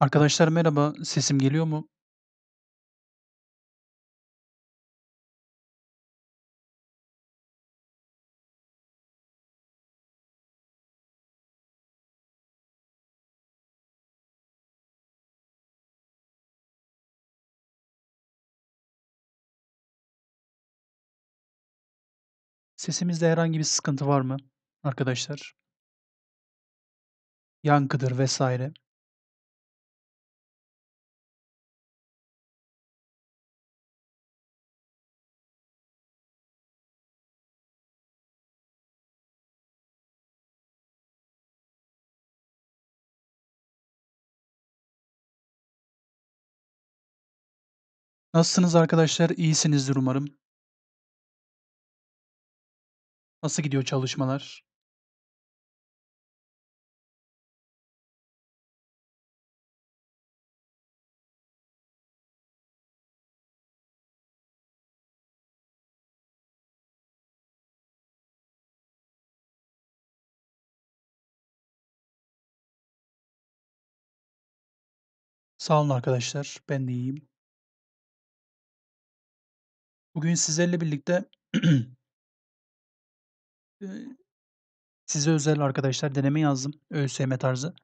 Arkadaşlar merhaba, sesim geliyor mu? Sesimizde herhangi bir sıkıntı var mı arkadaşlar? yankıdır vesaire. Nasılsınız arkadaşlar? İyisinizdir umarım. Nasıl gidiyor çalışmalar? Sağ olun arkadaşlar. Ben de iyiyim. Bugün sizlerle birlikte size özel arkadaşlar deneme yazdım. ÖSYM tarzı.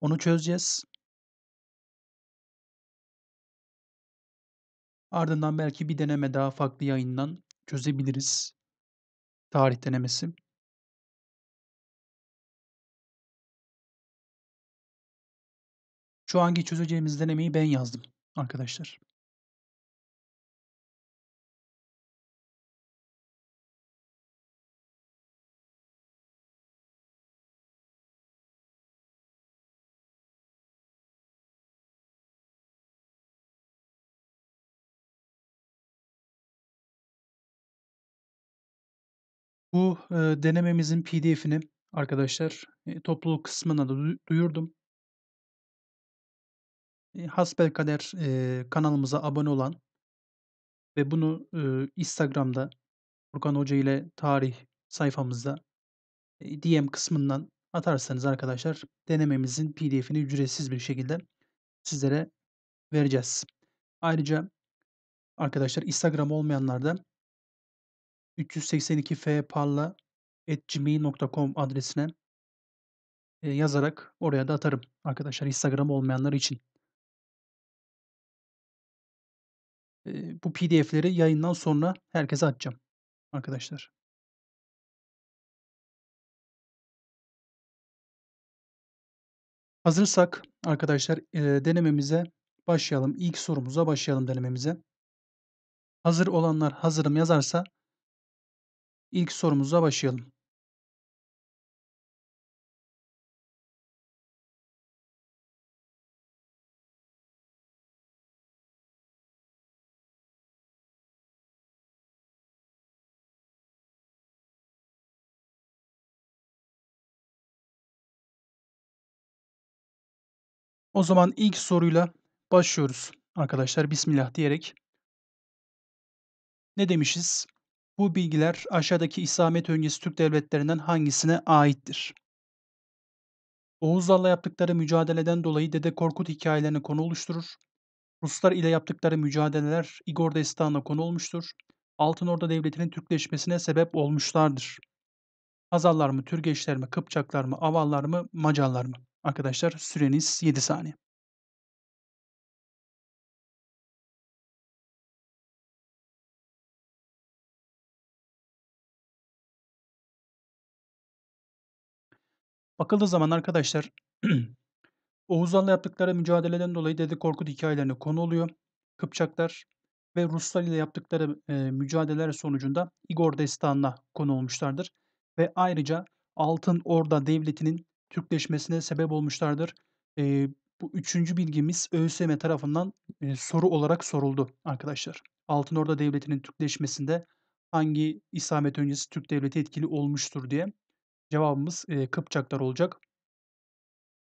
Onu çözeceğiz. Ardından belki bir deneme daha farklı yayından çözebiliriz. Tarih denemesi. Şu anki çözeceğimiz denemeyi ben yazdım arkadaşlar. Bu e, denememizin PDF'ini arkadaşlar e, topluluk kısmına da duyurdum hasbelkader e, kanalımıza abone olan ve bunu e, Instagram'da Furkan Hoca ile tarih sayfamızda e, DM kısmından atarsanız arkadaşlar denememizin PDF'ini ücretsiz bir şekilde sizlere vereceğiz. Ayrıca arkadaşlar Instagram olmayanlar da 382fpalla.gmail.com adresine yazarak oraya da atarım arkadaşlar Instagram olmayanlar için. bu PDF'leri yayından sonra herkese atacağım arkadaşlar. Hazırsak arkadaşlar denememize başlayalım. İlk sorumuza başlayalım denememize. Hazır olanlar hazırım yazarsa ilk sorumuza başlayalım. O zaman ilk soruyla başlıyoruz arkadaşlar. Bismillah diyerek. Ne demişiz? Bu bilgiler aşağıdaki İslamiyet öncesi Türk devletlerinden hangisine aittir? Oğuzlarla yaptıkları mücadeleden dolayı Dede Korkut hikayelerini konu oluşturur. Ruslar ile yaptıkları mücadeleler Igor Destanı'na konu olmuştur. Altın Orda Devleti'nin Türkleşmesine sebep olmuşlardır. Hazarlar mı, Türgeçler mi, Kıpçaklar mı, Avallar mı, Macarlar mı? Arkadaşlar süreniz 7 saniye. Bakıldığı zaman arkadaşlar Oğuzlarla yaptıkları mücadeleden dolayı Dede Korkut hikayelerine konu oluyor. Kıpçaklar ve Ruslar ile yaptıkları e, mücadeleler sonucunda Igor Destanı'na konu olmuşlardır. Ve ayrıca Altın Orda Devleti'nin Türkleşmesine sebep olmuşlardır. E, bu üçüncü bilgimiz ÖSYM tarafından e, soru olarak soruldu arkadaşlar. Altın orda Devleti'nin Türkleşmesinde hangi İslamiyet öncesi Türk Devleti etkili olmuştur diye cevabımız e, Kıpçaklar olacak.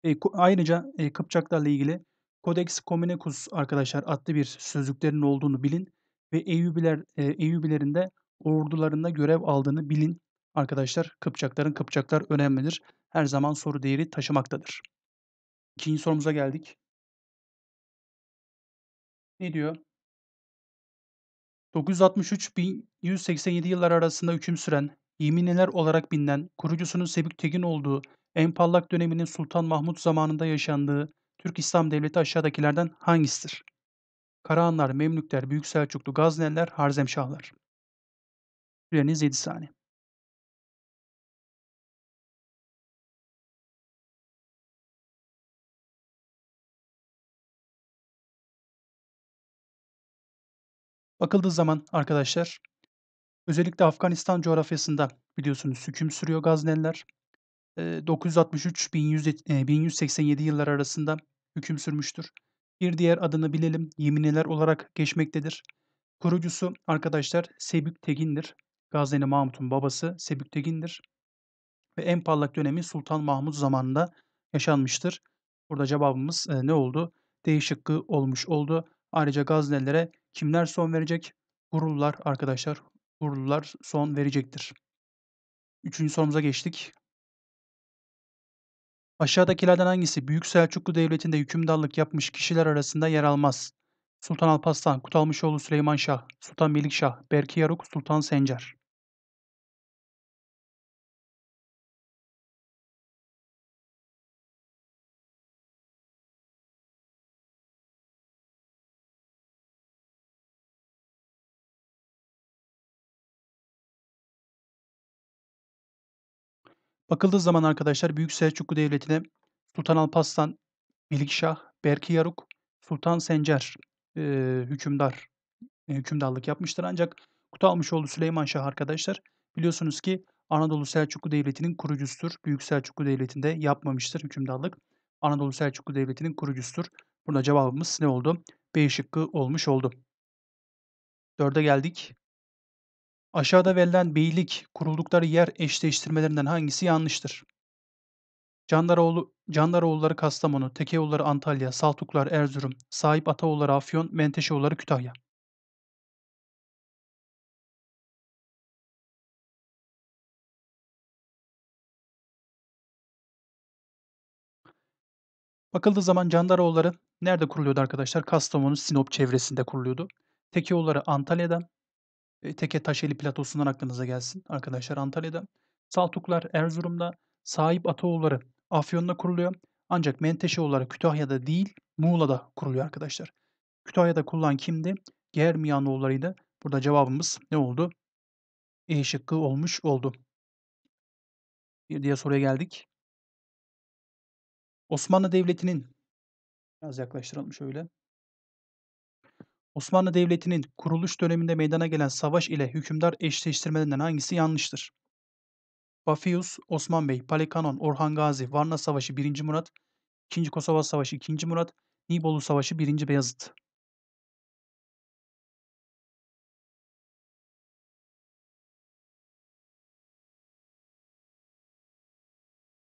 E, ayrıca e, Kıpçaklarla ilgili Codex Communicus arkadaşlar adlı bir sözlüklerin olduğunu bilin ve Eyyubiler e, Eyyubilerin ordularında görev aldığını bilin arkadaşlar. Kıpçakların Kıpçaklar önemlidir her zaman soru değeri taşımaktadır. İkinci sorumuza geldik. Ne diyor? 963-1187 yıllar arasında hüküm süren, Yeminiler olarak bilinen, kurucusunun Sebük Tekin olduğu, en parlak döneminin Sultan Mahmut zamanında yaşandığı Türk İslam Devleti aşağıdakilerden hangisidir? Karahanlar, Memlükler, Büyük Selçuklu, Gazneliler, Harzemşahlar. Süreniz 7 saniye. Bakıldığı zaman arkadaşlar özellikle Afganistan coğrafyasında biliyorsunuz hüküm sürüyor Gazneliler. 963-1187 yıllar arasında hüküm sürmüştür. Bir diğer adını bilelim Yeminiler olarak geçmektedir. Kurucusu arkadaşlar Sebük Tegin'dir. Gazneli Mahmut'un babası Sebük Tegin'dir. Ve en parlak dönemi Sultan Mahmut zamanında yaşanmıştır. Burada cevabımız ne oldu? D şıkkı olmuş oldu. Ayrıca Gaznelilere kimler son verecek? Gururlular arkadaşlar. Gururlular son verecektir. Üçüncü sorumuza geçtik. Aşağıdakilerden hangisi Büyük Selçuklu Devleti'nde hükümdarlık yapmış kişiler arasında yer almaz? Sultan Alparslan, Kutalmışoğlu Süleyman Şah, Sultan Melikşah, Yaruk Sultan Sencer. Bakıldığı zaman arkadaşlar Büyük Selçuklu Devleti'ne Sultan Alparslan, Melikşah, Berki Yaruk, Sultan Sencer e, hükümdar e, hükümdarlık yapmıştır. Ancak Kutalmışoğlu Süleyman Şah arkadaşlar biliyorsunuz ki Anadolu Selçuklu Devleti'nin kurucusudur. Büyük Selçuklu Devleti'nde yapmamıştır hükümdarlık. Anadolu Selçuklu Devleti'nin kurucusudur. Burada cevabımız ne oldu? B şıkkı olmuş oldu. Dörde geldik. Aşağıda verilen beylik kuruldukları yer eşleştirmelerinden hangisi yanlıştır? Candaroğlu, Candaroğulları Kastamonu, Tekeoğulları Antalya, Saltuklar Erzurum, Sahip Ataoğulları Afyon, Menteşeoğulları Kütahya. Bakıldığı zaman Candaroğulları nerede kuruluyordu arkadaşlar? Kastamonu, Sinop çevresinde kuruluyordu. Tekeoğulları Antalya'da, Teke Taşeli Platosu'ndan aklınıza gelsin arkadaşlar Antalya'da. Saltuklar Erzurum'da, Sahip Ataoğulları Afyon'da kuruluyor. Ancak Menteşeoğulları Kütahya'da değil Muğla'da kuruluyor arkadaşlar. Kütahya'da kurulan kimdi? Germiyanoğullarıydı. Burada cevabımız ne oldu? E şıkkı olmuş oldu. Bir diğer soruya geldik. Osmanlı Devleti'nin biraz yaklaştıralım şöyle. Osmanlı Devleti'nin kuruluş döneminde meydana gelen savaş ile hükümdar eşleştirmelerinden hangisi yanlıştır? Bafius, Osman Bey, Palekanon, Orhan Gazi, Varna Savaşı 1. Murat, 2. Kosova Savaşı 2. Murat, Nibolu Savaşı 1. Beyazıt.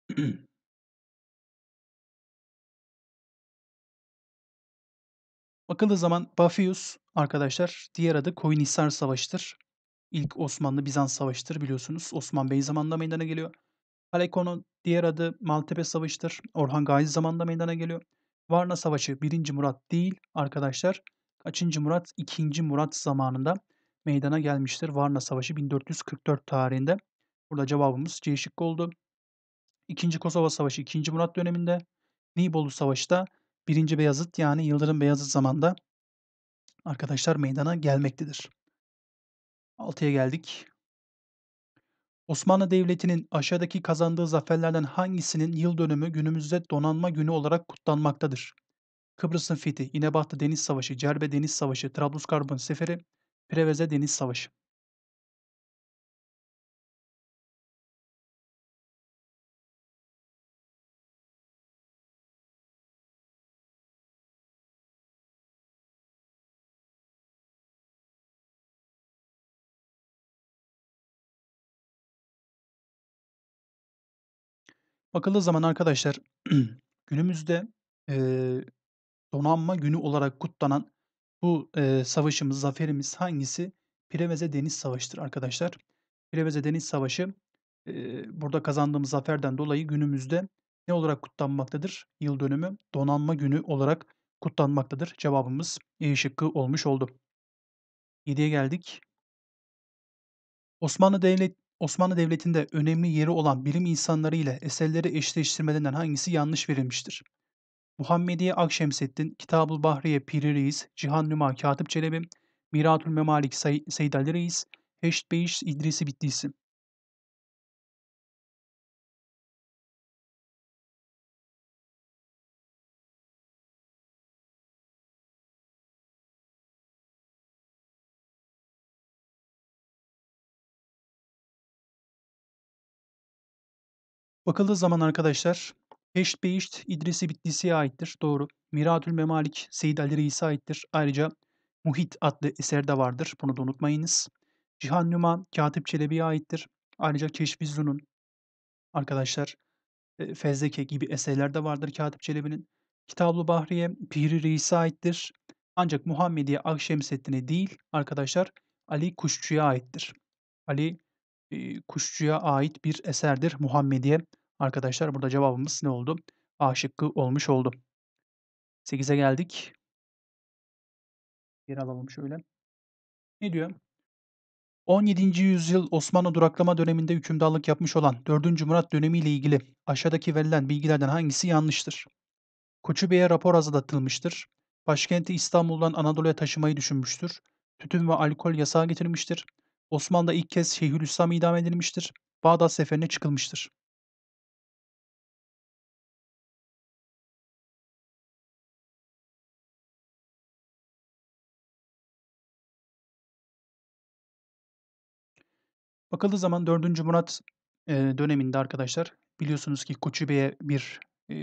Bakıldığı zaman Bafius arkadaşlar diğer adı Koyunhisar Savaşı'dır. İlk Osmanlı Bizans Savaşı'dır biliyorsunuz. Osman Bey zamanında meydana geliyor. Aleko'nun diğer adı Maltepe Savaşı'dır. Orhan Gazi zamanında meydana geliyor. Varna Savaşı 1. Murat değil arkadaşlar. Kaçıncı Murat? 2. Murat zamanında meydana gelmiştir. Varna Savaşı 1444 tarihinde. Burada cevabımız C şıkkı oldu. 2. Kosova Savaşı 2. Murat döneminde. Nibolu Savaşı da Birinci Beyazıt yani Yıldırım Beyazıt zamanda arkadaşlar meydana gelmektedir. 6'ya geldik. Osmanlı Devleti'nin aşağıdaki kazandığı zaferlerden hangisinin yıl dönümü günümüzde donanma günü olarak kutlanmaktadır? Kıbrıs'ın fethi, İnebahtı Deniz Savaşı, Cerbe Deniz Savaşı, Trablusgarp'ın seferi, Preveze Deniz Savaşı. Bakıldığı zaman arkadaşlar günümüzde e, donanma günü olarak kutlanan bu e, savaşımız, zaferimiz hangisi? Piremeze Deniz Savaşı'dır arkadaşlar. Piremeze Deniz Savaşı e, burada kazandığımız zaferden dolayı günümüzde ne olarak kutlanmaktadır? Yıl dönümü donanma günü olarak kutlanmaktadır. Cevabımız E şıkkı olmuş oldu. 7'ye geldik. Osmanlı Devlet Osmanlı Devleti'nde önemli yeri olan bilim insanları ile eserleri eşleştirmelerinden hangisi yanlış verilmiştir? Muhammediye Akşemseddin, Kitabul Bahriye Piri Reis, Cihan Nüma Katip Çelebi, Miratül Memalik Say Seyyid Ali Reis, Heşt Beyiş İdrisi Bitlisi. Bakıldığı zaman arkadaşlar Peşt Beyşt İdrisi Bitlisi'ye aittir. Doğru. Miratül Memalik Seyyid Ali Reis'e aittir. Ayrıca Muhit adlı eser de vardır. Bunu da unutmayınız. Cihan Nüman Katip Çelebi'ye aittir. Ayrıca Keşfi Zun'un arkadaşlar e, Fezleke gibi eserler de vardır Katip Çelebi'nin. Kitablı Bahriye Piri Reis'e aittir. Ancak Muhammediye Akşemseddin'e değil arkadaşlar Ali Kuşçu'ya aittir. Ali e, kuşçuya ait bir eserdir Muhammediye. Arkadaşlar burada cevabımız ne oldu? A şıkkı olmuş oldu. 8'e geldik. Geri alalım şöyle. Ne diyor? 17. yüzyıl Osmanlı duraklama döneminde hükümdarlık yapmış olan 4. Murat dönemi ile ilgili aşağıdaki verilen bilgilerden hangisi yanlıştır? Koçu Bey'e rapor hazırlatılmıştır. Başkenti İstanbul'dan Anadolu'ya taşımayı düşünmüştür. Tütün ve alkol yasağı getirmiştir. Osmanlı'da ilk kez Şeyhülislam idam edilmiştir. Bağdat seferine çıkılmıştır. Bakıldığı zaman 4. Murat döneminde arkadaşlar biliyorsunuz ki Koçube'ye bir e,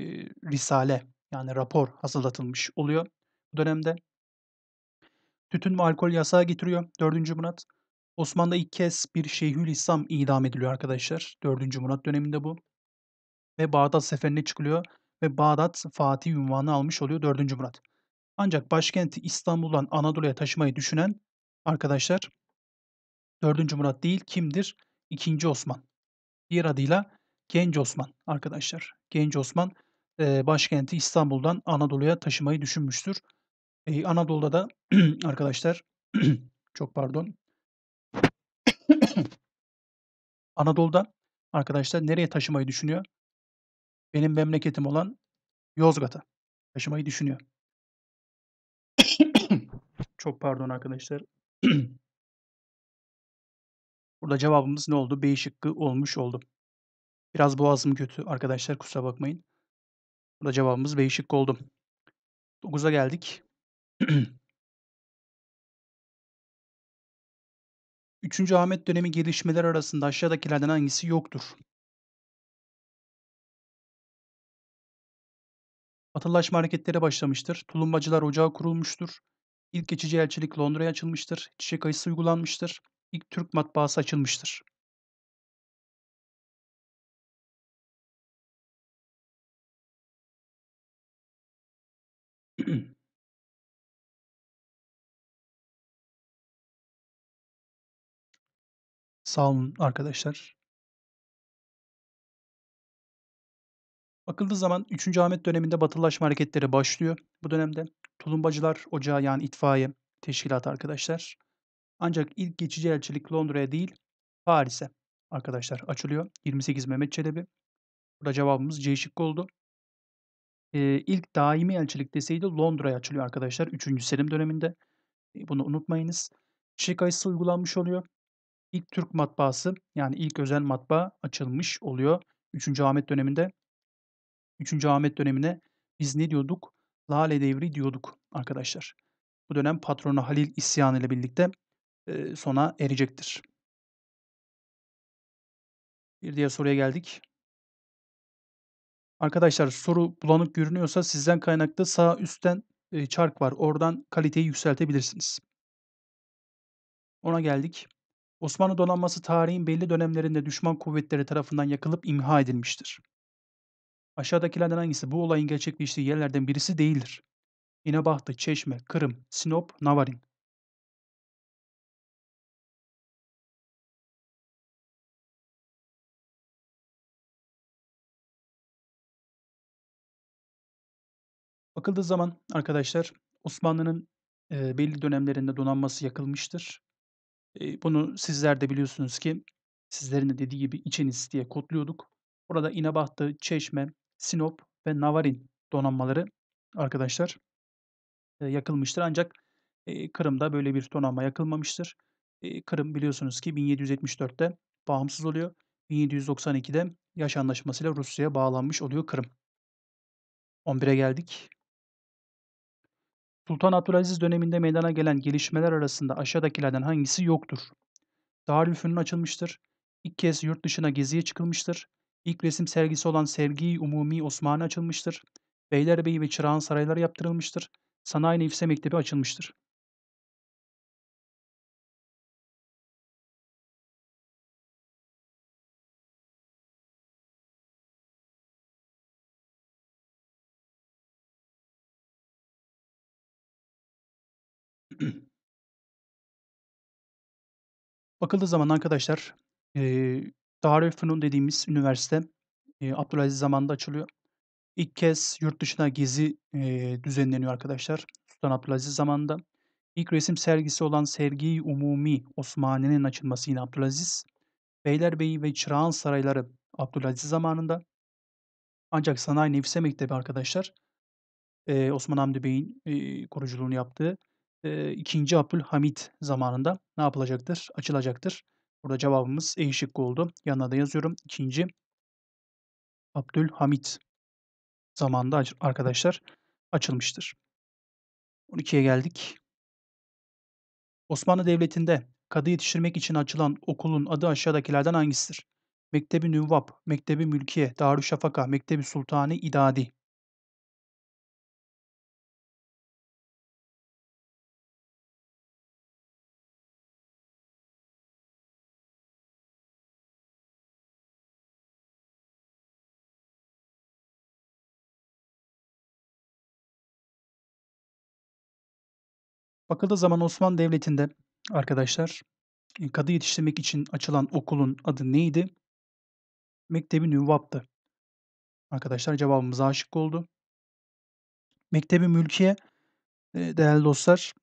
risale yani rapor hazırlatılmış oluyor bu dönemde. Tütün ve alkol yasağı getiriyor 4. Murat. Osmanlı'da ilk kez bir Şeyhülislam idam ediliyor arkadaşlar. 4. Murat döneminde bu. Ve Bağdat seferine çıkılıyor ve Bağdat Fatih unvanı almış oluyor 4. Murat. Ancak başkenti İstanbul'dan Anadolu'ya taşımayı düşünen arkadaşlar 4. Murat değil kimdir? 2. Osman. Diğer adıyla Genç Osman arkadaşlar. Genç Osman başkenti İstanbul'dan Anadolu'ya taşımayı düşünmüştür. Anadolu'da da arkadaşlar çok pardon Anadolu'dan arkadaşlar nereye taşımayı düşünüyor? Benim memleketim olan Yozgat'a taşımayı düşünüyor. Çok pardon arkadaşlar. Burada cevabımız ne oldu? B şıkkı olmuş oldu. Biraz boğazım kötü arkadaşlar kusura bakmayın. Burada cevabımız B şıkkı oldu. 9'a geldik. 3. Ahmet dönemi gelişmeler arasında aşağıdakilerden hangisi yoktur? Batılılaşma hareketleri başlamıştır. Tulumbacılar ocağı kurulmuştur. İlk geçici elçilik Londra'ya açılmıştır. Çiçek ayısı uygulanmıştır. İlk Türk matbaası açılmıştır. Sağ olun arkadaşlar. Bakıldığı zaman 3. Ahmet döneminde batılılaşma hareketleri başlıyor. Bu dönemde tulumbacılar ocağı yani itfaiye teşkilatı arkadaşlar. Ancak ilk geçici elçilik Londra'ya değil Paris'e arkadaşlar açılıyor. 28 Mehmet Çelebi. Burada cevabımız C şıkkı oldu. Ee, ilk daimi elçilik deseydi Londra'ya açılıyor arkadaşlar 3. Selim döneminde. Bunu unutmayınız. Çiçek ayısı uygulanmış oluyor ilk Türk matbaası yani ilk özel matbaa açılmış oluyor 3. Ahmet döneminde. 3. Ahmet dönemine biz ne diyorduk? Lale devri diyorduk arkadaşlar. Bu dönem patronu Halil isyanı ile birlikte e, sona erecektir. Bir diğer soruya geldik. Arkadaşlar soru bulanık görünüyorsa sizden kaynaklı sağ üstten e, çark var. Oradan kaliteyi yükseltebilirsiniz. Ona geldik. Osmanlı donanması tarihin belli dönemlerinde düşman kuvvetleri tarafından yakılıp imha edilmiştir. Aşağıdakilerden hangisi bu olayın gerçekleştiği yerlerden birisi değildir? İnebahtı, Çeşme, Kırım, Sinop, Navarin. Bakıldığı zaman arkadaşlar Osmanlı'nın belli dönemlerinde donanması yakılmıştır bunu sizler de biliyorsunuz ki sizlerin de dediği gibi içiniz diye kodluyorduk. Orada İnebahçe, Çeşme, Sinop ve Navarin donanmaları arkadaşlar yakılmıştır. Ancak Kırım'da böyle bir donanma yakılmamıştır. Kırım biliyorsunuz ki 1774'te bağımsız oluyor. 1792'de yaş anlaşmasıyla Rusya'ya bağlanmış oluyor Kırım. 11'e geldik. Sultan Abdülaziz döneminde meydana gelen gelişmeler arasında aşağıdakilerden hangisi yoktur? Darülfünun açılmıştır. İlk kez yurt dışına geziye çıkılmıştır. İlk resim sergisi olan Sergi Umumi Osmanlı açılmıştır. Beylerbeyi ve Çırağan sarayları yaptırılmıştır. Sanayi Nefise Mektebi açılmıştır. Bakıldığı zaman arkadaşlar e, Darülfünun dediğimiz üniversite e, Abdülaziz zamanında açılıyor. İlk kez yurt dışına gezi e, düzenleniyor arkadaşlar. Sultan Abdülaziz zamanında. İlk resim sergisi olan Sergi Umumi Osmani'nin açılması yine Abdülaziz. Beylerbeyi ve Çırağan Sarayları Abdülaziz zamanında. Ancak Sanayi Nefise Mektebi arkadaşlar e, Osman Hamdi Bey'in e, kuruculuğunu yaptığı 2. Abdülhamit zamanında ne yapılacaktır? Açılacaktır. Burada cevabımız E şıkkı oldu. Yanına da yazıyorum. 2. Abdülhamit zamanında arkadaşlar açılmıştır. 12'ye geldik. Osmanlı Devleti'nde kadı yetiştirmek için açılan okulun adı aşağıdakilerden hangisidir? Mektebi Nüvvab, Mektebi Mülkiye, Darüşşafaka, Mektebi Sultani İdadi. Bakıldığı zaman Osmanlı Devleti'nde arkadaşlar e, kadı yetiştirmek için açılan okulun adı neydi? Mektebi Nüvvap'tı. Arkadaşlar cevabımız aşık oldu. Mektebi Mülkiye e, değerli dostlar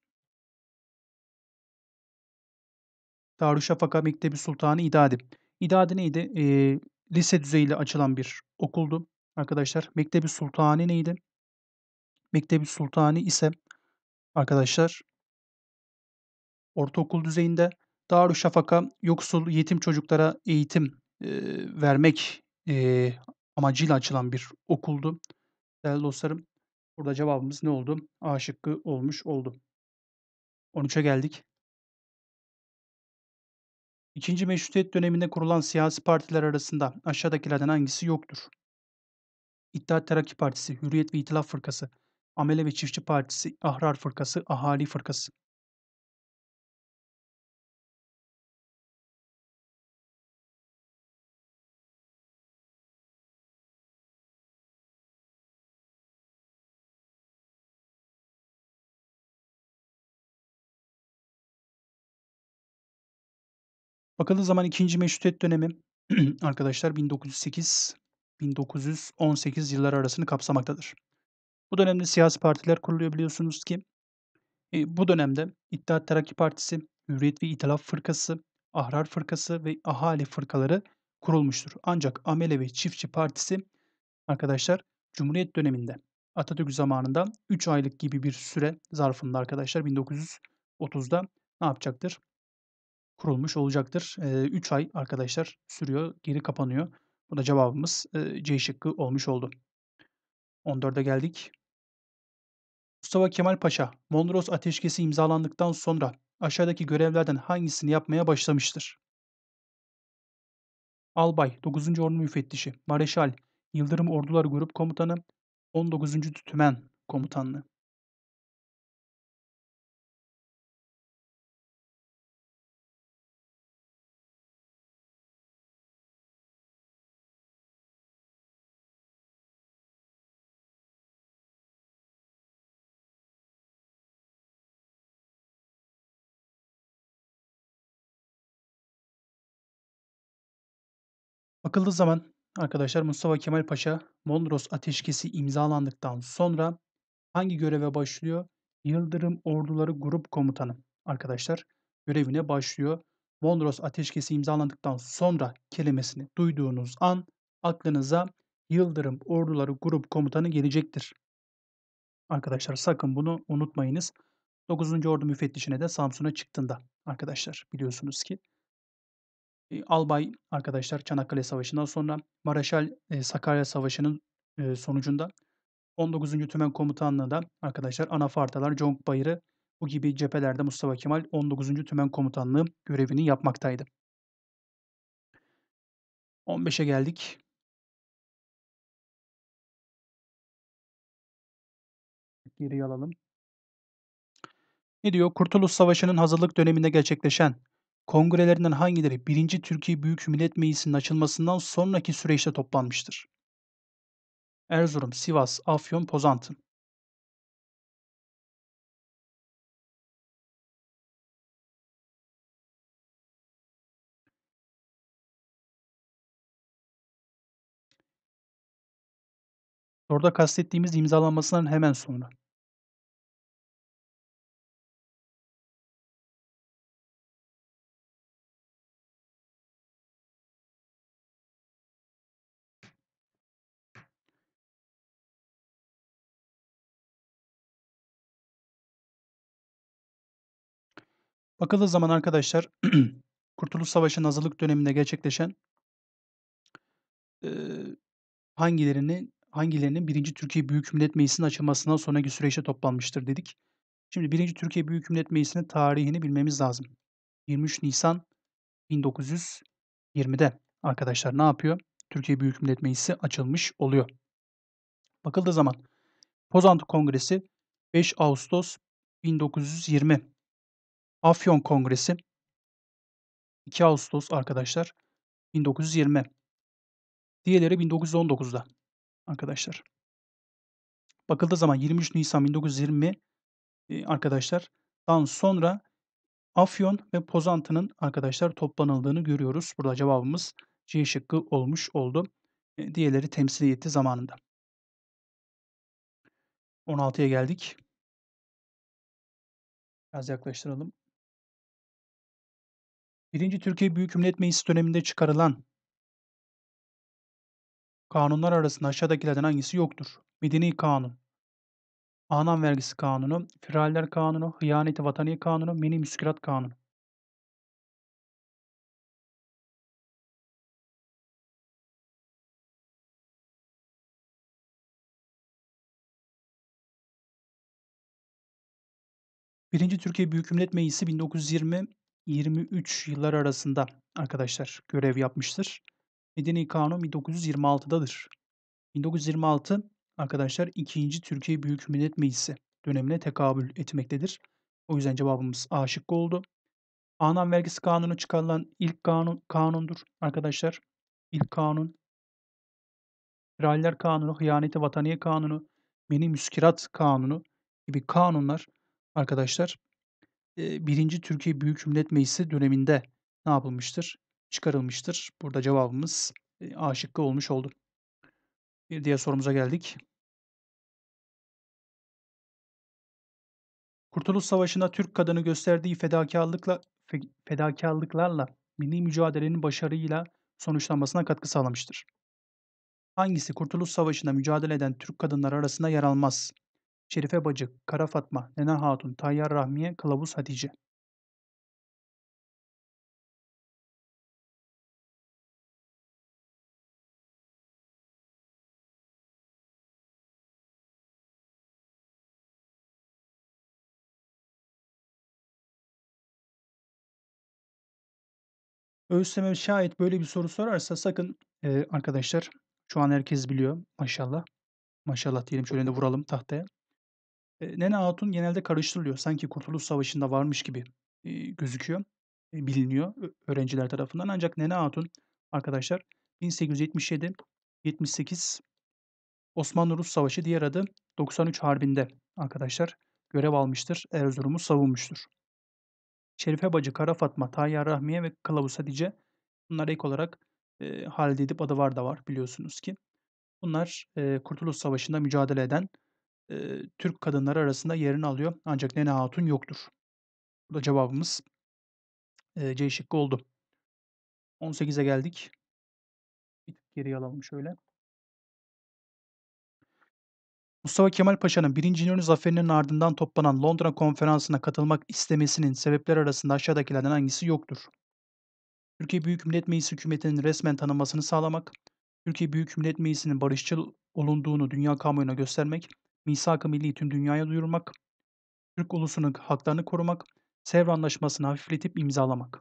Darüşşafaka Mektebi Sultanı İdadi. İdadi neydi? E, lise düzeyiyle açılan bir okuldu arkadaşlar. Mektebi Sultanı neydi? Mektebi Sultanı ise arkadaşlar ortaokul düzeyinde Darüşşafaka yoksul yetim çocuklara eğitim e, vermek e, amacıyla açılan bir okuldu. Değerli dostlarım burada cevabımız ne oldu? A şıkkı olmuş oldu. 13'e geldik. İkinci meşrutiyet döneminde kurulan siyasi partiler arasında aşağıdakilerden hangisi yoktur? İttihat Terakki Partisi, Hürriyet ve İtilaf Fırkası, Amele ve Çiftçi Partisi, Ahrar Fırkası, Ahali Fırkası. Bakıldığı zaman 2. Meşrutiyet dönemi arkadaşlar 1908-1918 yılları arasını kapsamaktadır. Bu dönemde siyasi partiler kuruluyor biliyorsunuz ki. E, bu dönemde İttihat Terakki Partisi, Hürriyet ve İtilaf Fırkası, Ahrar Fırkası ve Ahali Fırkaları kurulmuştur. Ancak Amele ve Çiftçi Partisi arkadaşlar Cumhuriyet döneminde Atatürk zamanında 3 aylık gibi bir süre zarfında arkadaşlar 1930'da ne yapacaktır? kurulmuş olacaktır. 3 ay arkadaşlar sürüyor, geri kapanıyor. Bu da cevabımız C şıkkı olmuş oldu. 14'e geldik. Mustafa Kemal Paşa, Mondros Ateşkesi imzalandıktan sonra aşağıdaki görevlerden hangisini yapmaya başlamıştır? Albay, 9. Ordu Müfettişi, Mareşal, Yıldırım Ordular Grup Komutanı, 19. Tümen Komutanlığı. Akıllı zaman arkadaşlar Mustafa Kemal Paşa Mondros Ateşkesi imzalandıktan sonra hangi göreve başlıyor? Yıldırım Orduları Grup Komutanı arkadaşlar görevine başlıyor. Mondros Ateşkesi imzalandıktan sonra kelimesini duyduğunuz an aklınıza Yıldırım Orduları Grup Komutanı gelecektir. Arkadaşlar sakın bunu unutmayınız. 9. Ordu müfettişine de Samsun'a çıktığında arkadaşlar biliyorsunuz ki albay arkadaşlar Çanakkale Savaşı'ndan sonra Maraşal Sakarya Savaşı'nın sonucunda 19. Tümen Komutanlığı'nda arkadaşlar Anafartalar, Conk Bayırı bu gibi cephelerde Mustafa Kemal 19. Tümen Komutanlığı görevini yapmaktaydı. 15'e geldik. Geri alalım. Ne diyor? Kurtuluş Savaşı'nın hazırlık döneminde gerçekleşen kongrelerinden hangileri 1. Türkiye Büyük Millet Meclisi'nin açılmasından sonraki süreçte toplanmıştır? Erzurum, Sivas, Afyon, Pozantın. Orada kastettiğimiz imzalanmasından hemen sonra. Bakıldığı zaman arkadaşlar Kurtuluş Savaşı'nın hazırlık döneminde gerçekleşen e, hangilerinin hangilerinin 1. Türkiye Büyük Millet Meclisi'nin açılmasından sonraki süreçte toplanmıştır dedik. Şimdi 1. Türkiye Büyük Millet Meclisi'nin tarihini bilmemiz lazım. 23 Nisan 1920'de arkadaşlar ne yapıyor? Türkiye Büyük Millet Meclisi açılmış oluyor. Bakıldığı zaman Pozantı Kongresi 5 Ağustos 1920 Afyon Kongresi 2 Ağustos arkadaşlar 1920. Diğerleri 1919'da arkadaşlar. Bakıldığı zaman 23 Nisan 1920 e, arkadaşlar dan sonra Afyon ve Pozantı'nın arkadaşlar toplanıldığını görüyoruz. Burada cevabımız C şıkkı olmuş oldu. E, diğerleri temsiliyeti zamanında. 16'ya geldik. Biraz yaklaştıralım. Birinci Türkiye Büyük Millet Meclisi döneminde çıkarılan kanunlar arasında aşağıdakilerden hangisi yoktur? Medeni Kanun, Anam Vergisi Kanunu, Firaller Kanunu, Hıyaneti Vatani Kanunu, Mini Müskürat Kanunu. Birinci Türkiye Büyük Millet Meclisi 1920 23 yıllar arasında arkadaşlar görev yapmıştır. Medeni Kanun 1926'dadır. 1926 arkadaşlar 2. Türkiye Büyük Millet Meclisi dönemine tekabül etmektedir. O yüzden cevabımız A şıkkı oldu. Anan vergisi kanunu çıkarılan ilk kanun kanundur arkadaşlar. İlk kanun. Raller kanunu, hıyaneti vataniye kanunu, meni müskirat kanunu gibi kanunlar arkadaşlar Birinci Türkiye Büyük Millet Meclisi döneminde ne yapılmıştır? Çıkarılmıştır. Burada cevabımız e, A şıkkı olmuş oldu. Bir diğer sorumuza geldik. Kurtuluş Savaşı'nda Türk kadını gösterdiği fedakarlıkla fedakarlıklarla milli mücadelenin başarıyla sonuçlanmasına katkı sağlamıştır. Hangisi Kurtuluş Savaşı'nda mücadele eden Türk kadınlar arasında yer almaz? Şerife Bacı, Kara Fatma, Nene Hatun, Tayyar Rahmiye, Kılavuz Hatice. Özlem'e şayet böyle bir soru sorarsa sakın e, arkadaşlar şu an herkes biliyor maşallah. Maşallah diyelim şöyle de vuralım tahtaya. Nene Hatun genelde karıştırılıyor. Sanki Kurtuluş Savaşı'nda varmış gibi gözüküyor, e, biliniyor öğrenciler tarafından. Ancak Nene Hatun arkadaşlar 1877-78 Osmanlı-Rus Savaşı diğer adı 93 Harbi'nde arkadaşlar görev almıştır. Erzurum'u savunmuştur. Şerife Bacı, Kara Fatma, Tayyar Rahmiye ve Kılavuz Hatice bunlar ek olarak e, Halide Edip Adıvar da var biliyorsunuz ki. Bunlar e, Kurtuluş Savaşı'nda mücadele eden e, Türk kadınları arasında yerini alıyor. Ancak Nene Hatun yoktur. Bu da cevabımız e, C şıkkı oldu. 18'e geldik. Bir tık geriye alalım şöyle. Mustafa Kemal Paşa'nın 1. İnönü zaferinin ardından toplanan Londra konferansına katılmak istemesinin sebepler arasında aşağıdakilerden hangisi yoktur? Türkiye Büyük Millet Meclisi hükümetinin resmen tanınmasını sağlamak, Türkiye Büyük Millet Meclisi'nin barışçıl olunduğunu dünya kamuoyuna göstermek, misak-ı milli tüm dünyaya duyurmak, Türk ulusunun haklarını korumak, Sevr Anlaşması'nı hafifletip imzalamak.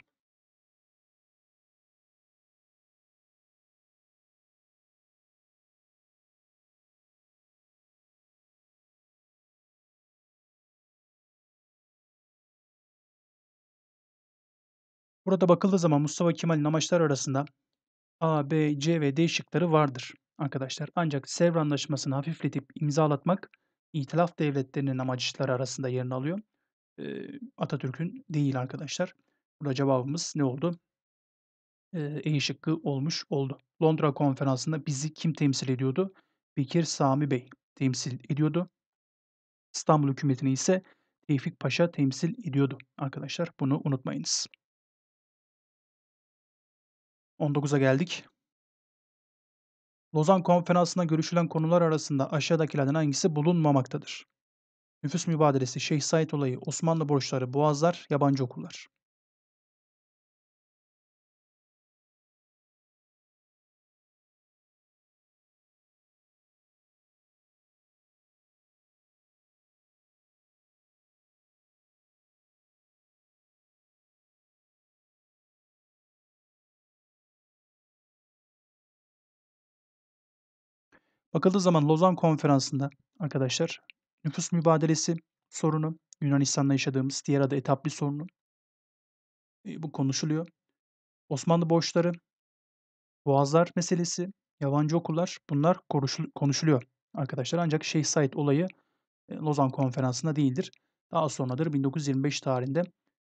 Burada bakıldığı zaman Mustafa Kemal'in amaçları arasında A, B, C ve D şıkları vardır arkadaşlar. Ancak Sevr Anlaşması'nı hafifletip imzalatmak itilaf devletlerinin amaçları arasında yerini alıyor. E, Atatürk'ün değil arkadaşlar. Burada cevabımız ne oldu? E, e şıkkı olmuş oldu. Londra konferansında bizi kim temsil ediyordu? Bekir Sami Bey temsil ediyordu. İstanbul hükümetini ise Tevfik Paşa temsil ediyordu arkadaşlar. Bunu unutmayınız. 19'a geldik. Lozan Konferansı'nda görüşülen konular arasında aşağıdakilerden hangisi bulunmamaktadır? Nüfus mübadelesi, Şeyh Said olayı, Osmanlı borçları, Boğazlar, yabancı okullar. Bakıldığı zaman Lozan Konferansı'nda arkadaşlar nüfus mübadelesi sorunu, Yunanistan'la yaşadığımız diğer adı etaplı sorunu bu konuşuluyor. Osmanlı borçları, boğazlar meselesi, yabancı okullar bunlar konuşuluyor arkadaşlar. Ancak Şeyh Said olayı Lozan Konferansı'nda değildir. Daha sonradır 1925 tarihinde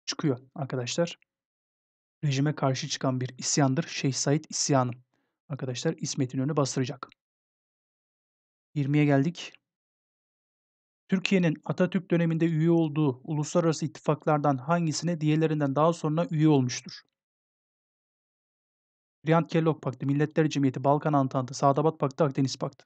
çıkıyor arkadaşlar. Rejime karşı çıkan bir isyandır Şeyh Said isyanı. Arkadaşlar İsmet İnönü bastıracak. 20'ye geldik. Türkiye'nin Atatürk döneminde üye olduğu uluslararası ittifaklardan hangisine diğerlerinden daha sonra üye olmuştur? Briant-Kellogg Paktı, Milletler Cemiyeti, Balkan Antantı, Sadabat Paktı, Akdeniz Paktı.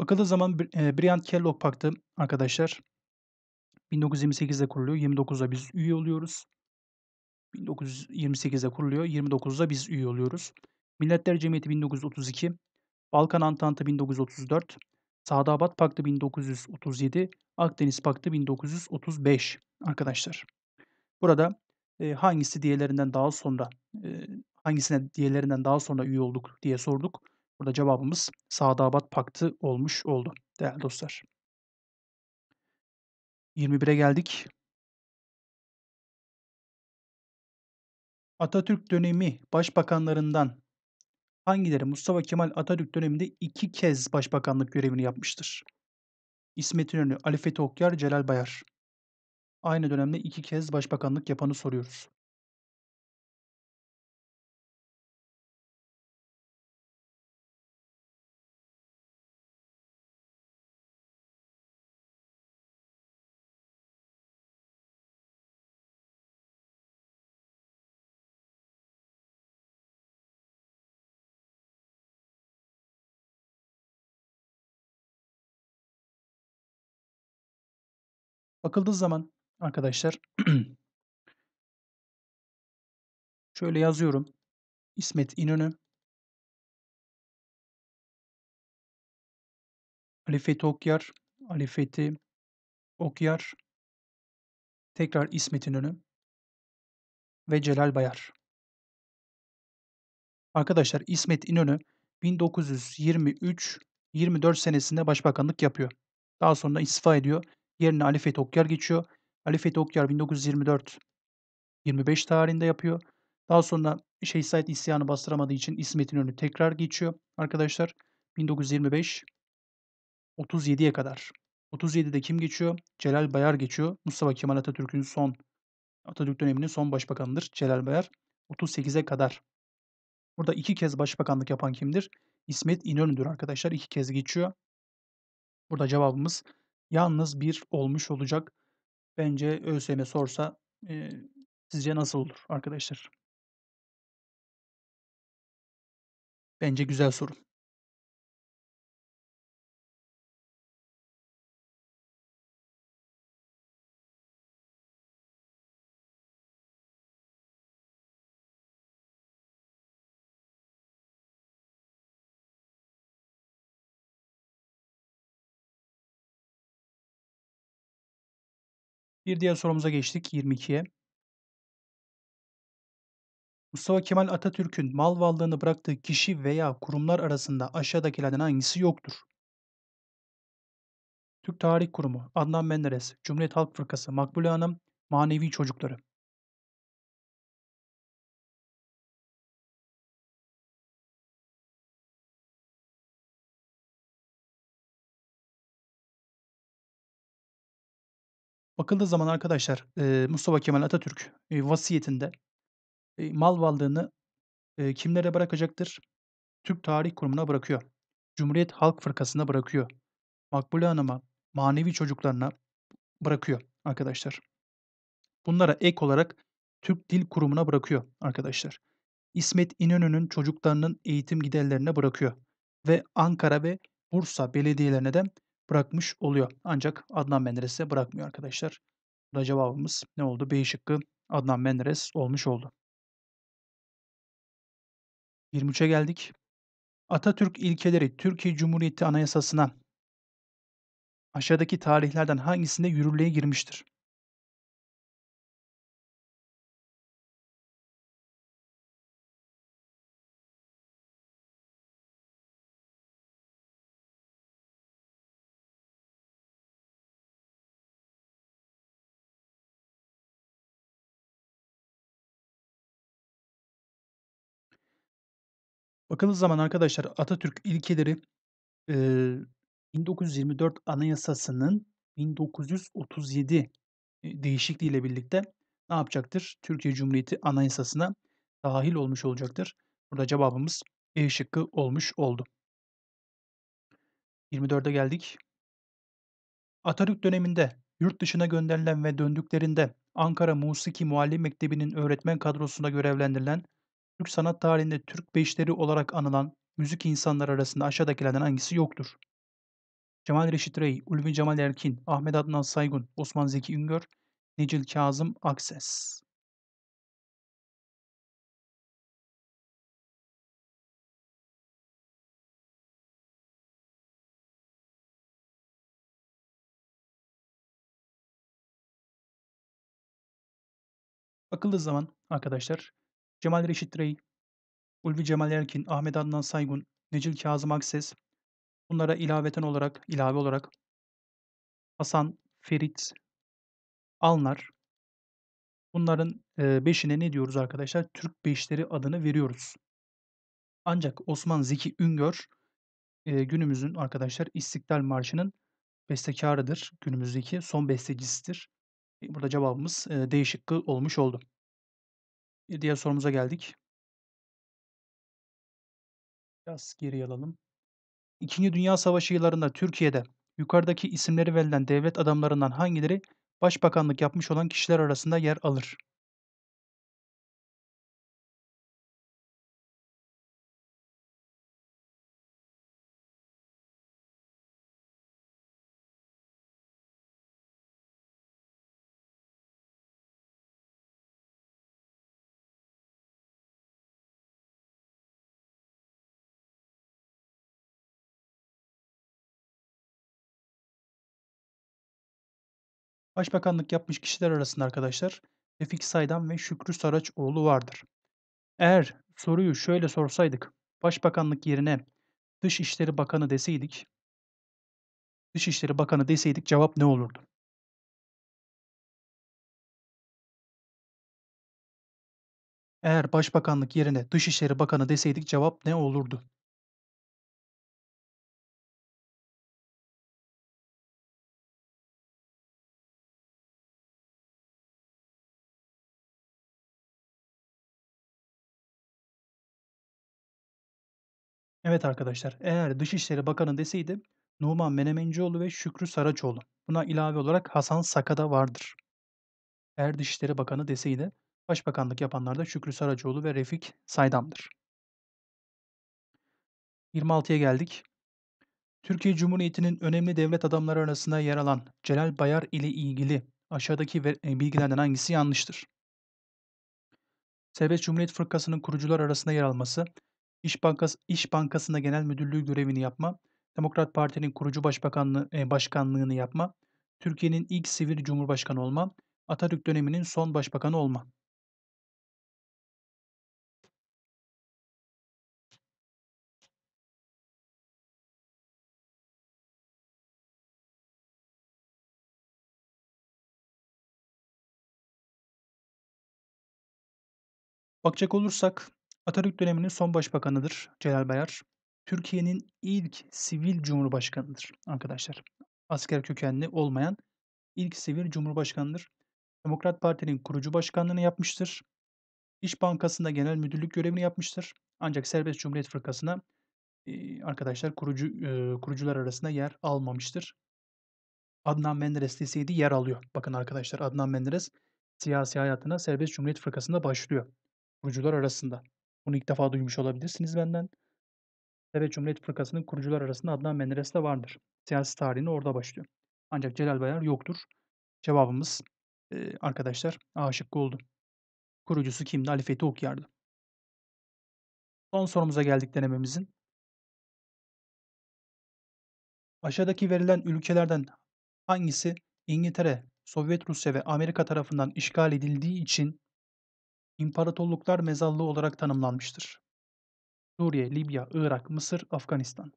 Bakıldığı zaman Brian Kellogg Paktı arkadaşlar 1928'de kuruluyor. 29'da biz üye oluyoruz. 1928'de kuruluyor. 29'da biz üye oluyoruz. Milletler Cemiyeti 1932, Balkan Antantı 1934, Sadabat Paktı 1937, Akdeniz Paktı 1935 arkadaşlar. Burada e, hangisi diğerlerinden daha sonra e, hangisine diğerlerinden daha sonra üye olduk diye sorduk. Burada cevabımız Sadabat Paktı olmuş oldu değerli dostlar. 21'e geldik. Atatürk dönemi başbakanlarından hangileri Mustafa Kemal Atatürk döneminde iki kez başbakanlık görevini yapmıştır? İsmet İnönü, Ali Fethi Okyar, Celal Bayar. Aynı dönemde iki kez başbakanlık yapanı soruyoruz. Bakıldığı zaman arkadaşlar şöyle yazıyorum. İsmet İnönü Ali Fethi Okyar Ali Fethi Okyar tekrar İsmet İnönü ve Celal Bayar. Arkadaşlar İsmet İnönü 1923-24 senesinde başbakanlık yapıyor. Daha sonra istifa ediyor Yerine Ali Fethi Okyar geçiyor. Ali Fethi Okyar 1924 25 tarihinde yapıyor. Daha sonra Şeyh Said isyanı bastıramadığı için İsmet İnönü tekrar geçiyor arkadaşlar. 1925 37'ye kadar. 37'de kim geçiyor? Celal Bayar geçiyor. Mustafa Kemal Atatürk'ün son Atatürk döneminin son başbakanıdır Celal Bayar. 38'e kadar. Burada iki kez başbakanlık yapan kimdir? İsmet İnönü'dür arkadaşlar. İki kez geçiyor. Burada cevabımız yalnız bir olmuş olacak. Bence ÖSYM sorsa e, sizce nasıl olur arkadaşlar? Bence güzel soru. Bir diğer sorumuza geçtik 22'ye. Mustafa Kemal Atatürk'ün mal varlığını bıraktığı kişi veya kurumlar arasında aşağıdakilerden hangisi yoktur? Türk Tarih Kurumu, Adnan Menderes, Cumhuriyet Halk Fırkası, Makbule Hanım, Manevi Çocukları. Bakıldığı zaman arkadaşlar Mustafa Kemal Atatürk vasiyetinde mal varlığını kimlere bırakacaktır? Türk Tarih Kurumu'na bırakıyor. Cumhuriyet Halk Fırkası'na bırakıyor. Makbule Hanım'a, manevi çocuklarına bırakıyor arkadaşlar. Bunlara ek olarak Türk Dil Kurumu'na bırakıyor arkadaşlar. İsmet İnönü'nün çocuklarının eğitim giderlerine bırakıyor ve Ankara ve Bursa belediyelerine de bırakmış oluyor. Ancak Adnan Menderes'e bırakmıyor arkadaşlar. Burada cevabımız ne oldu? B şıkkı Adnan Menderes olmuş oldu. 23'e geldik. Atatürk ilkeleri Türkiye Cumhuriyeti Anayasasına aşağıdaki tarihlerden hangisinde yürürlüğe girmiştir? Bakınız zaman arkadaşlar Atatürk ilkeleri e, 1924 Anayasası'nın 1937 değişikliğiyle birlikte ne yapacaktır? Türkiye Cumhuriyeti Anayasası'na dahil olmuş olacaktır. Burada cevabımız E şıkkı olmuş oldu. 24'e geldik. Atatürk döneminde yurt dışına gönderilen ve döndüklerinde Ankara Musiki Muallim Mektebi'nin öğretmen kadrosunda görevlendirilen Türk sanat tarihinde Türk beşleri olarak anılan müzik insanları arasında aşağıdakilerden hangisi yoktur? Cemal Reşit Rey, Ulvi Cemal Erkin, Ahmet Adnan Saygun, Osman Zeki Üngör, Necil Kazım Akses. Akıllı zaman arkadaşlar Cemal Reşit Rey, Ulvi Cemal Erkin, Ahmet Adnan Saygun, Necil Kazım Akses. Bunlara ilaveten olarak, ilave olarak Hasan, Ferit, Alnar. Bunların beşine ne diyoruz arkadaşlar? Türk beşleri adını veriyoruz. Ancak Osman Zeki Üngör günümüzün arkadaşlar İstiklal Marşı'nın bestekarıdır. Günümüzdeki son bestecisidir. Burada cevabımız D şıkkı olmuş oldu. E, diğer sorumuza geldik. Biraz geri alalım. İkinci Dünya Savaşı yıllarında Türkiye'de yukarıdaki isimleri verilen devlet adamlarından hangileri başbakanlık yapmış olan kişiler arasında yer alır? Başbakanlık yapmış kişiler arasında arkadaşlar Refik Saydam ve Şükrü Saraçoğlu vardır. Eğer soruyu şöyle sorsaydık, Başbakanlık yerine Dışişleri Bakanı deseydik, Dışişleri Bakanı deseydik cevap ne olurdu? Eğer Başbakanlık yerine Dışişleri Bakanı deseydik cevap ne olurdu? Evet arkadaşlar eğer Dışişleri Bakanı deseydi Numan Menemencioğlu ve Şükrü Saraçoğlu. Buna ilave olarak Hasan Sakada vardır. Eğer Dışişleri Bakanı deseydi başbakanlık yapanlar da Şükrü Saraçoğlu ve Refik Saydam'dır. 26'ya geldik. Türkiye Cumhuriyeti'nin önemli devlet adamları arasında yer alan Celal Bayar ile ilgili aşağıdaki e, bilgilerden hangisi yanlıştır? Serbest Cumhuriyet Fırkası'nın kurucular arasında yer alması İş Bankası İş Bankası'nda genel müdürlüğü görevini yapma, Demokrat Parti'nin kurucu başbakanlığı e, başkanlığını yapma, Türkiye'nin ilk sivil cumhurbaşkanı olma, Atatürk döneminin son başbakanı olma. Bakacak olursak Atatürk döneminin son başbakanıdır Celal Bayar. Türkiye'nin ilk sivil cumhurbaşkanıdır arkadaşlar. Asker kökenli olmayan ilk sivil cumhurbaşkanıdır. Demokrat Parti'nin kurucu başkanlığını yapmıştır. İş Bankası'nda genel müdürlük görevini yapmıştır. Ancak Serbest Cumhuriyet Fırkası'na arkadaşlar kurucu kurucular arasında yer almamıştır. Adnan Menderes deseydi yer alıyor. Bakın arkadaşlar Adnan Menderes siyasi hayatına Serbest Cumhuriyet Fırkası'nda başlıyor. Kurucular arasında. Bunu ilk defa duymuş olabilirsiniz benden. Ve Cumhuriyet Fırkası'nın kurucular arasında Adnan Menderes de vardır. Siyasi tarihini orada başlıyor. Ancak Celal Bayar yoktur. Cevabımız e, arkadaşlar aşık oldu. Kurucusu kimdi? Ali Fethi Okyar'dı. Son sorumuza geldik denememizin. Aşağıdaki verilen ülkelerden hangisi İngiltere, Sovyet Rusya ve Amerika tarafından işgal edildiği için İmparatorluklar mezarlığı olarak tanımlanmıştır. Suriye, Libya, Irak, Mısır, Afganistan.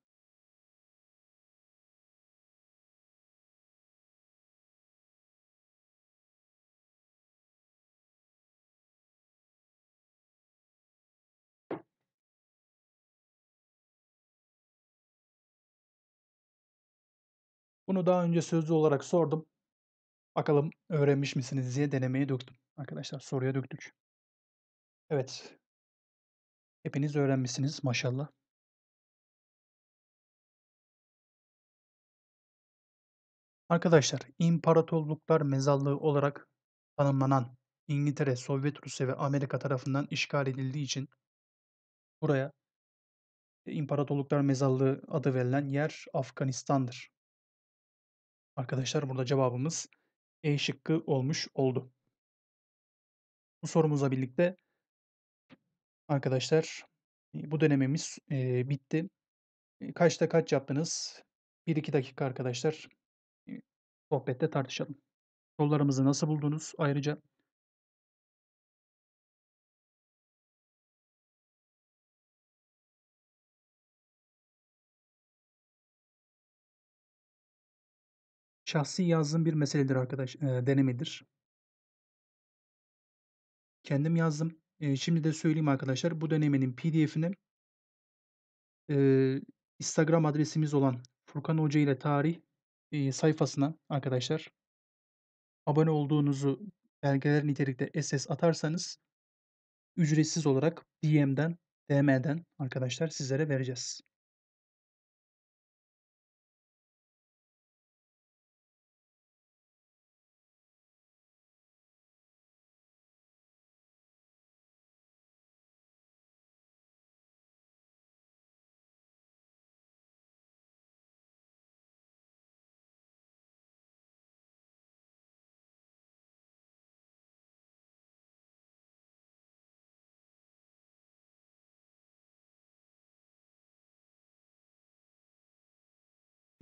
Bunu daha önce sözlü olarak sordum. Bakalım öğrenmiş misiniz diye denemeye döktüm. Arkadaşlar soruya döktük. Evet. Hepiniz öğrenmişsiniz maşallah. Arkadaşlar, imparatorluklar mezarlığı olarak tanımlanan İngiltere, Sovyet Rusya ve Amerika tarafından işgal edildiği için buraya e, imparatorluklar Mezarlığı adı verilen yer Afganistan'dır. Arkadaşlar burada cevabımız E şıkkı olmuş oldu. Bu sorumuza birlikte arkadaşlar bu dönemimiz e, bitti. Kaçta kaç yaptınız? 1-2 dakika arkadaşlar sohbette tartışalım. Yollarımızı nasıl buldunuz? Ayrıca şahsi yazdığım bir meseledir arkadaş, e, denemedir. Kendim yazdım. E, şimdi de söyleyeyim arkadaşlar bu denemenin pdf'ini e, Instagram adresimiz olan Furkan Hoca ile tarih e, sayfasına arkadaşlar abone olduğunuzu belgeler nitelikte SS atarsanız ücretsiz olarak DM'den, DM'den arkadaşlar sizlere vereceğiz.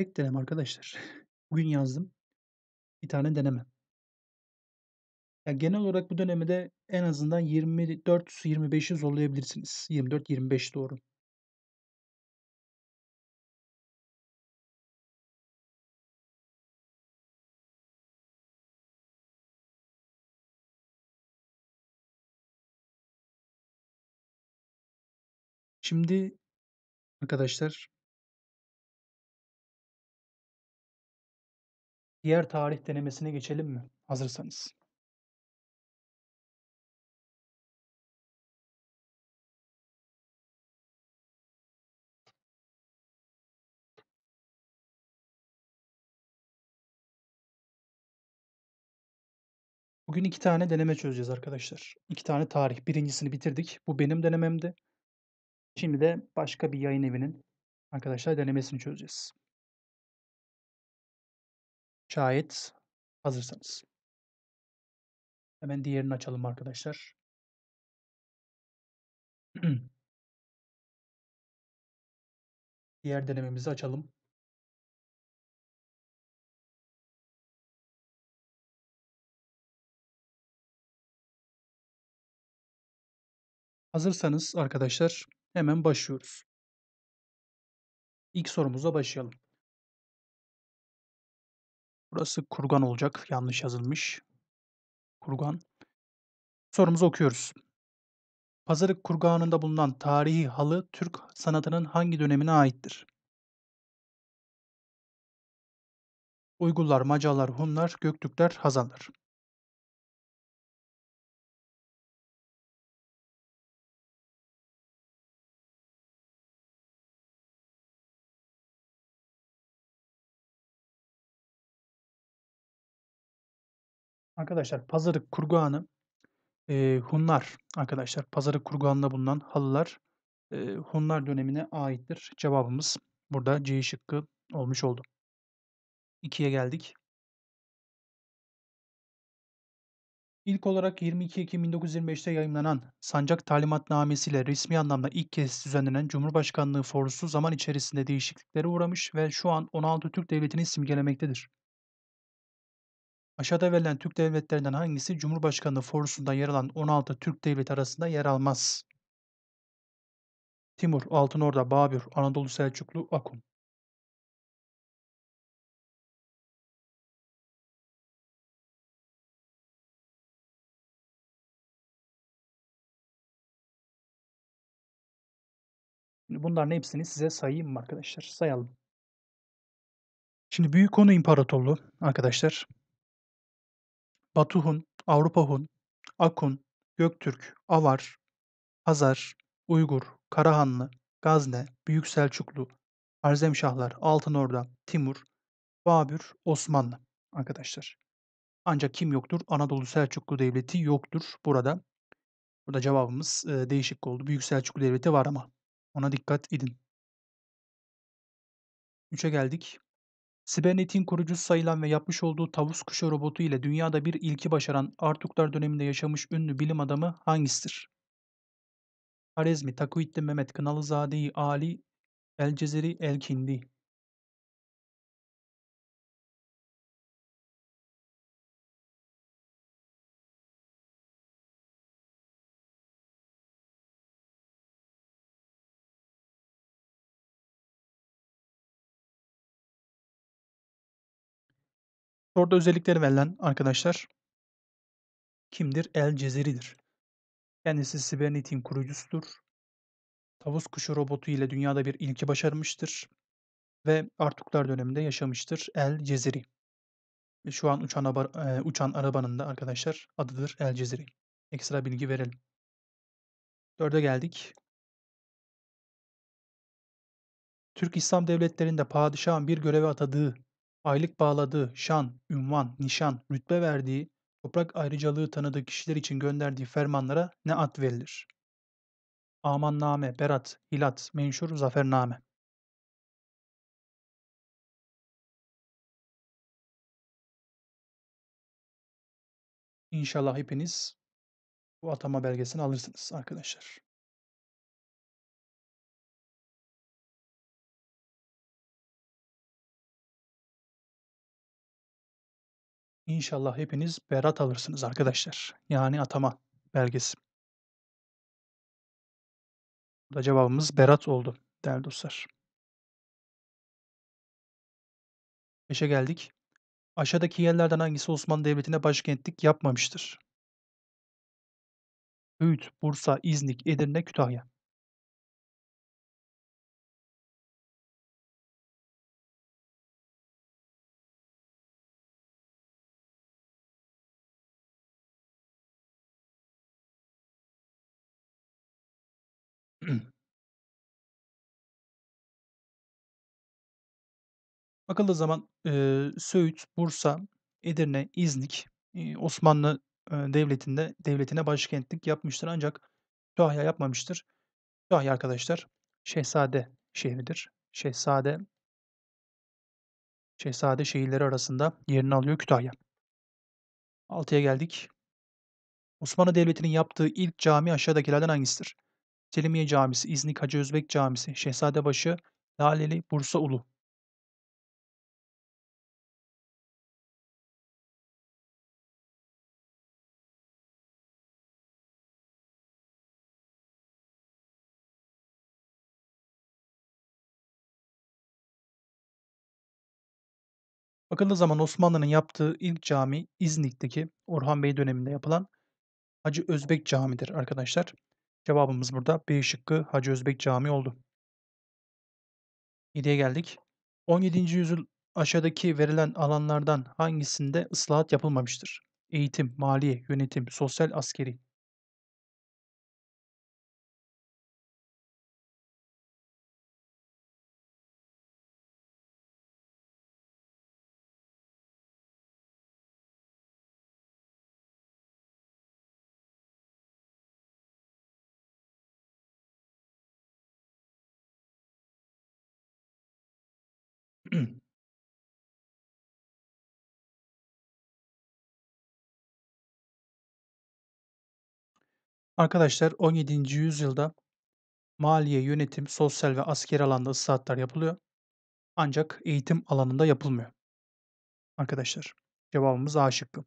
Tek deneme arkadaşlar. Bugün yazdım. Bir tane deneme. Ya genel olarak bu dönemde en azından 24-25'i zorlayabilirsiniz. 24-25 doğru. Şimdi arkadaşlar Diğer tarih denemesine geçelim mi? Hazırsanız. Bugün iki tane deneme çözeceğiz arkadaşlar. İki tane tarih. Birincisini bitirdik. Bu benim denememdi. Şimdi de başka bir yayın evinin arkadaşlar denemesini çözeceğiz. Şayet hazırsanız. Hemen diğerini açalım arkadaşlar. Diğer denememizi açalım. Hazırsanız arkadaşlar hemen başlıyoruz. İlk sorumuza başlayalım. Burası kurgan olacak. Yanlış yazılmış. Kurgan. Sorumuzu okuyoruz. pazarlık kurganında bulunan tarihi halı Türk sanatının hangi dönemine aittir? Uygurlar, Macarlar, Hunlar, Göktürkler, Hazanlar. Arkadaşlar pazarı kurgağını e, Hunlar arkadaşlar pazarı kurgağında bulunan halılar e, Hunlar dönemine aittir. Cevabımız burada C şıkkı olmuş oldu. 2'ye geldik. İlk olarak 22 Ekim 1925'te yayımlanan Sancak Talimatnamesi ile resmi anlamda ilk kez düzenlenen Cumhurbaşkanlığı forsu zaman içerisinde değişikliklere uğramış ve şu an 16 Türk Devleti'ni simgelemektedir. Aşağıda verilen Türk devletlerinden hangisi Cumhurbaşkanlığı forusunda yer alan 16 Türk devleti arasında yer almaz? Timur, Altınorda, Babür, Anadolu Selçuklu, Akun. Bunların hepsini size sayayım mı arkadaşlar? Sayalım. Şimdi Büyük Konu İmparatorluğu arkadaşlar Batuhun, Avrupahun, Akun, Göktürk, Avar, Hazar, Uygur, Karahanlı, Gazne, Büyük Selçuklu, Arzemşahlar, Altınorda, Timur, Babür, Osmanlı arkadaşlar. Ancak kim yoktur? Anadolu Selçuklu Devleti yoktur burada. Burada cevabımız e, değişik oldu. Büyük Selçuklu Devleti var ama ona dikkat edin. 3'e geldik. Sibernet'in kurucusu sayılan ve yapmış olduğu tavus kuşu robotu ile dünyada bir ilki başaran Artuklar döneminde yaşamış ünlü bilim adamı hangisidir? Harezmi, Takuitli Mehmet, Kınalızade'yi Ali, El Elcezeri, Elkindi. Soruda özellikleri verilen arkadaşlar kimdir? El Cezeri'dir. Kendisi Sibernetin kurucusudur. Tavus kuşu robotu ile dünyada bir ilki başarmıştır ve Artuklar döneminde yaşamıştır El Cezeri. Şu an uçan, aba, e, uçan arabanın da arkadaşlar adıdır El Cezeri. Ekstra bilgi verelim. Dörde geldik. Türk İslam devletlerinde padişahın bir göreve atadığı Aylık bağladığı şan, ünvan, nişan, rütbe verdiği, toprak ayrıcalığı tanıdığı kişiler için gönderdiği fermanlara ne ad verilir? Amanname, Berat, Hilat, Menşur, Zafername. İnşallah hepiniz bu atama belgesini alırsınız arkadaşlar. İnşallah hepiniz berat alırsınız arkadaşlar. Yani atama belgesi. Bu da cevabımız berat oldu değerli dostlar. 5'e geldik. Aşağıdaki yerlerden hangisi Osmanlı Devleti'ne başkentlik yapmamıştır? Öğüt, Bursa, İznik, Edirne, Kütahya. Bakıldığı zaman, eee, Söğüt, Bursa, Edirne, İznik, iii, Osmanlı, eee, Devleti'nde devletine başkentlik yapmıştır ancak Kütahya yapmamıştır. Kütahya arkadaşlar şehzade şehridir. Şehzade şehzade şehirleri arasında yerini alıyor Kütahya. Altıya geldik. Osmanlı Devleti'nin yaptığı ilk cami aşağıdakilerden hangisidir? Selimiye Camisi, İznik Hacı Özbek Camisi, Şehzadebaşı, Laleli, Bursa Ulu. Bakıldığı zaman Osmanlı'nın yaptığı ilk cami İznik'teki Orhan Bey döneminde yapılan Hacı Özbek Camii'dir arkadaşlar. Cevabımız burada B şıkkı Hacı Özbek Camii oldu. 7'ye geldik. 17. yüzyıl aşağıdaki verilen alanlardan hangisinde ıslahat yapılmamıştır? Eğitim, maliye, yönetim, sosyal, askeri. Arkadaşlar 17. yüzyılda maliye, yönetim, sosyal ve askeri alanda ıslahatlar yapılıyor. Ancak eğitim alanında yapılmıyor. Arkadaşlar cevabımız A şıkkı.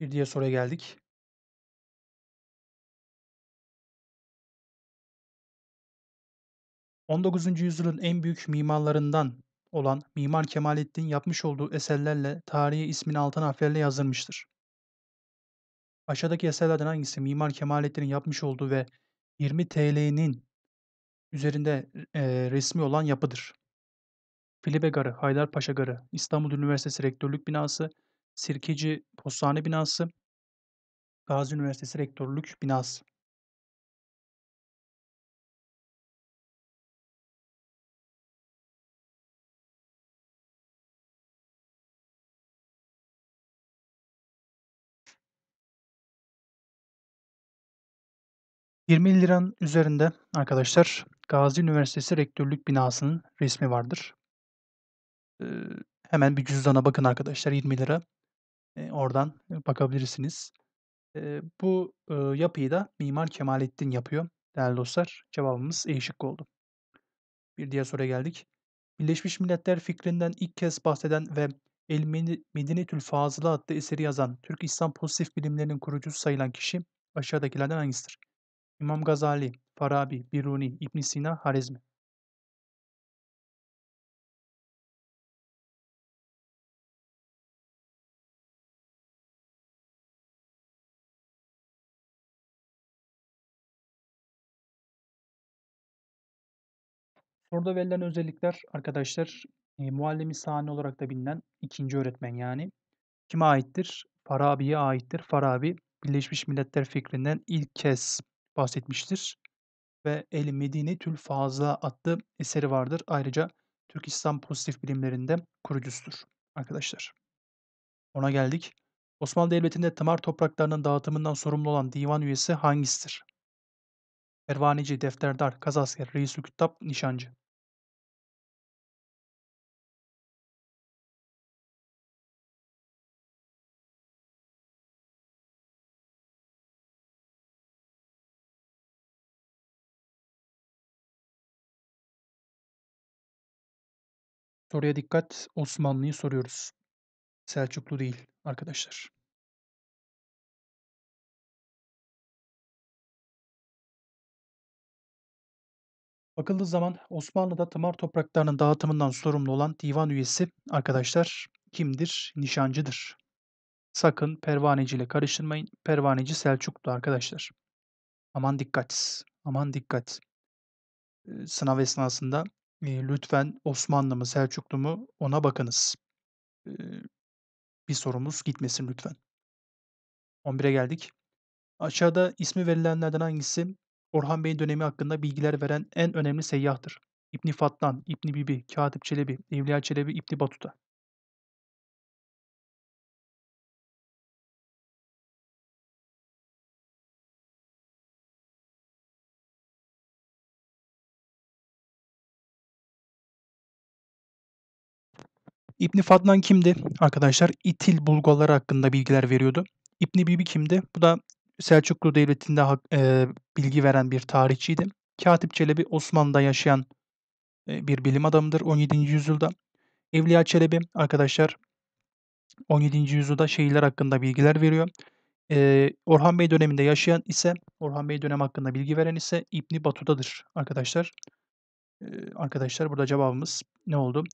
Bir diğer soruya geldik. %19. yüzyılın en büyük mimarlarından olan Mimar Kemalettin yapmış olduğu eserlerle tarihi ismini altın harflerle yazdırmıştır. Aşağıdaki eserlerden hangisi Mimar Kemalettin'in yapmış olduğu ve 20 TL'nin üzerinde e, resmi olan yapıdır? Filibe Garı, Haydarpaşa Garı, İstanbul Üniversitesi Rektörlük Binası, Sirkeci Postane Binası, Gazi Üniversitesi Rektörlük Binası. 20 liranın üzerinde arkadaşlar Gazi Üniversitesi Rektörlük binasının resmi vardır. Ee, hemen bir cüzdana bakın arkadaşlar 20 lira. Ee, oradan bakabilirsiniz. Ee, bu e, yapıyı da Mimar Kemalettin yapıyor. Değerli dostlar cevabımız E şıkkı oldu. Bir diğer soruya geldik. Birleşmiş Milletler fikrinden ilk kez bahseden ve El Medinetül Fazıl adlı eseri yazan Türk İslam pozitif bilimlerinin kurucusu sayılan kişi aşağıdakilerden hangisidir? İmam Gazali, Farabi, Biruni, ibn Sina, Harizmi. Soruda verilen özellikler arkadaşlar e, muallimi sahne olarak da bilinen ikinci öğretmen yani. Kime aittir? Farabi'ye aittir. Farabi Birleşmiş Milletler fikrinden ilk kez bahsetmiştir ve El Medine Tül fazla adlı eseri vardır. Ayrıca Türk İslam pozitif bilimlerinde kurucusudur arkadaşlar. Ona geldik. Osmanlı Devleti'nde tamar topraklarının dağıtımından sorumlu olan divan üyesi hangisidir? Pervaneci, defterdar, kazasker, reis kütap, nişancı. Soruya dikkat. Osmanlı'yı soruyoruz. Selçuklu değil arkadaşlar. Bakıldığı zaman Osmanlı'da tımar topraklarının dağıtımından sorumlu olan divan üyesi arkadaşlar kimdir? Nişancıdır. Sakın pervaneci ile karıştırmayın. Pervaneci Selçuklu arkadaşlar. Aman dikkat. Aman dikkat. Ee, sınav esnasında e, lütfen Osmanlı mı Selçuklu mu ona bakınız. E, bir sorumuz gitmesin lütfen. 11'e geldik. Aşağıda ismi verilenlerden hangisi Orhan Bey'in dönemi hakkında bilgiler veren en önemli seyyahtır? İbni Fatlan, İbni Bibi, Katip Çelebi, Evliya Çelebi, İbni Batuta. İbni Fadlan kimdi? Arkadaşlar İtil Bulgaları hakkında bilgiler veriyordu. İbni Bibi kimdi? Bu da Selçuklu Devleti'nde e, bilgi veren bir tarihçiydi. Katip Çelebi Osmanlı'da yaşayan e, bir bilim adamıdır 17. yüzyılda. Evliya Çelebi arkadaşlar 17. yüzyılda şehirler hakkında bilgiler veriyor. E, Orhan Bey döneminde yaşayan ise Orhan Bey dönem hakkında bilgi veren ise İbni Batu'dadır arkadaşlar. E, arkadaşlar burada cevabımız ne oldu?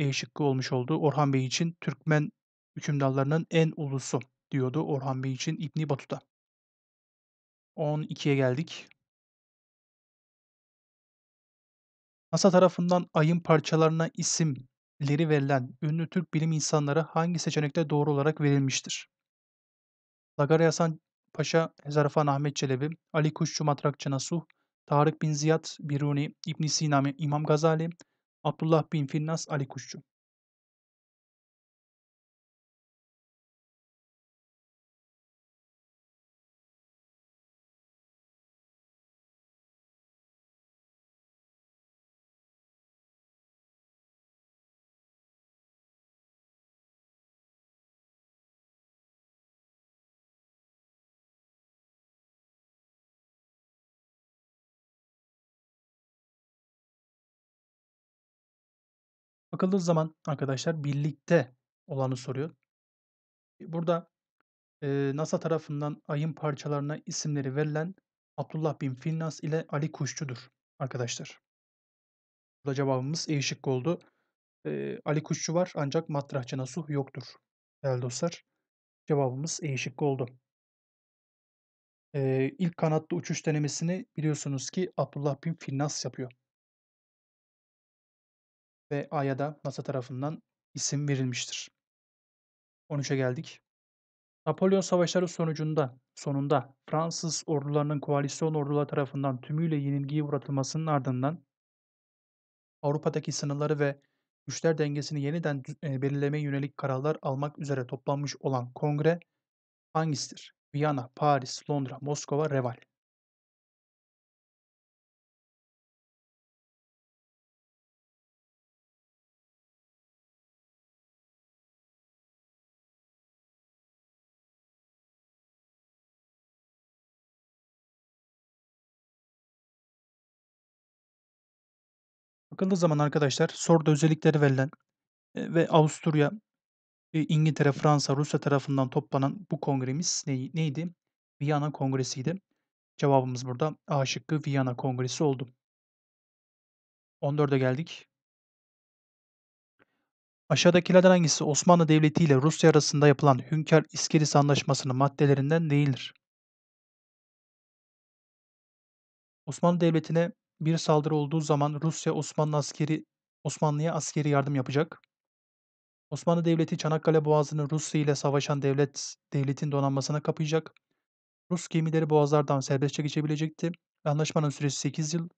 E şıkkı olmuş oldu. Orhan Bey için Türkmen hükümdarlarının en ulusu diyordu Orhan Bey için İbni Batuta. 12'ye geldik. NASA tarafından ayın parçalarına isimleri verilen ünlü Türk bilim insanları hangi seçenekte doğru olarak verilmiştir? Sagarya Hasan Paşa, Zarafan Ahmet Çelebi, Ali Kuşçu Matrakçı Nasuh, Tarık bin Ziyad, Biruni, ibn Sina, İmam Gazali, Abdullah bin Finnas Ali Kuşçu bakıldığı zaman arkadaşlar birlikte olanı soruyor. E, burada e, NASA tarafından ayın parçalarına isimleri verilen Abdullah bin Finnas ile Ali Kuşçu'dur arkadaşlar. Burada cevabımız E şıkkı oldu. E, Ali Kuşçu var ancak Matrahçı Nasuh yoktur. Değerli dostlar cevabımız E şıkkı oldu. E, ilk kanatlı uçuş denemesini biliyorsunuz ki Abdullah bin Finnas yapıyor ve Ay'a da NASA tarafından isim verilmiştir. 13'e geldik. Napolyon savaşları sonucunda sonunda Fransız ordularının koalisyon ordular tarafından tümüyle yenilgiye uğratılmasının ardından Avrupa'daki sınırları ve güçler dengesini yeniden e, belirlemeye yönelik kararlar almak üzere toplanmış olan kongre hangisidir? Viyana, Paris, Londra, Moskova, Reval. bakıldığı zaman arkadaşlar soruda özellikleri verilen ve Avusturya, e, İngiltere, Fransa, Rusya tarafından toplanan bu kongremiz neydi? Viyana Kongresi'ydi. Cevabımız burada A şıkkı Viyana Kongresi oldu. 14'e geldik. Aşağıdakilerden hangisi Osmanlı Devleti ile Rusya arasında yapılan Hünkar İskilisi Anlaşması'nın maddelerinden değildir? Osmanlı Devleti'ne bir saldırı olduğu zaman Rusya Osmanlı askeri Osmanlı'ya askeri yardım yapacak. Osmanlı Devleti Çanakkale Boğazı'nı Rusya ile savaşan devlet devletin donanmasına kapayacak. Rus gemileri boğazlardan serbestçe geçebilecekti. Anlaşmanın süresi 8 yıl.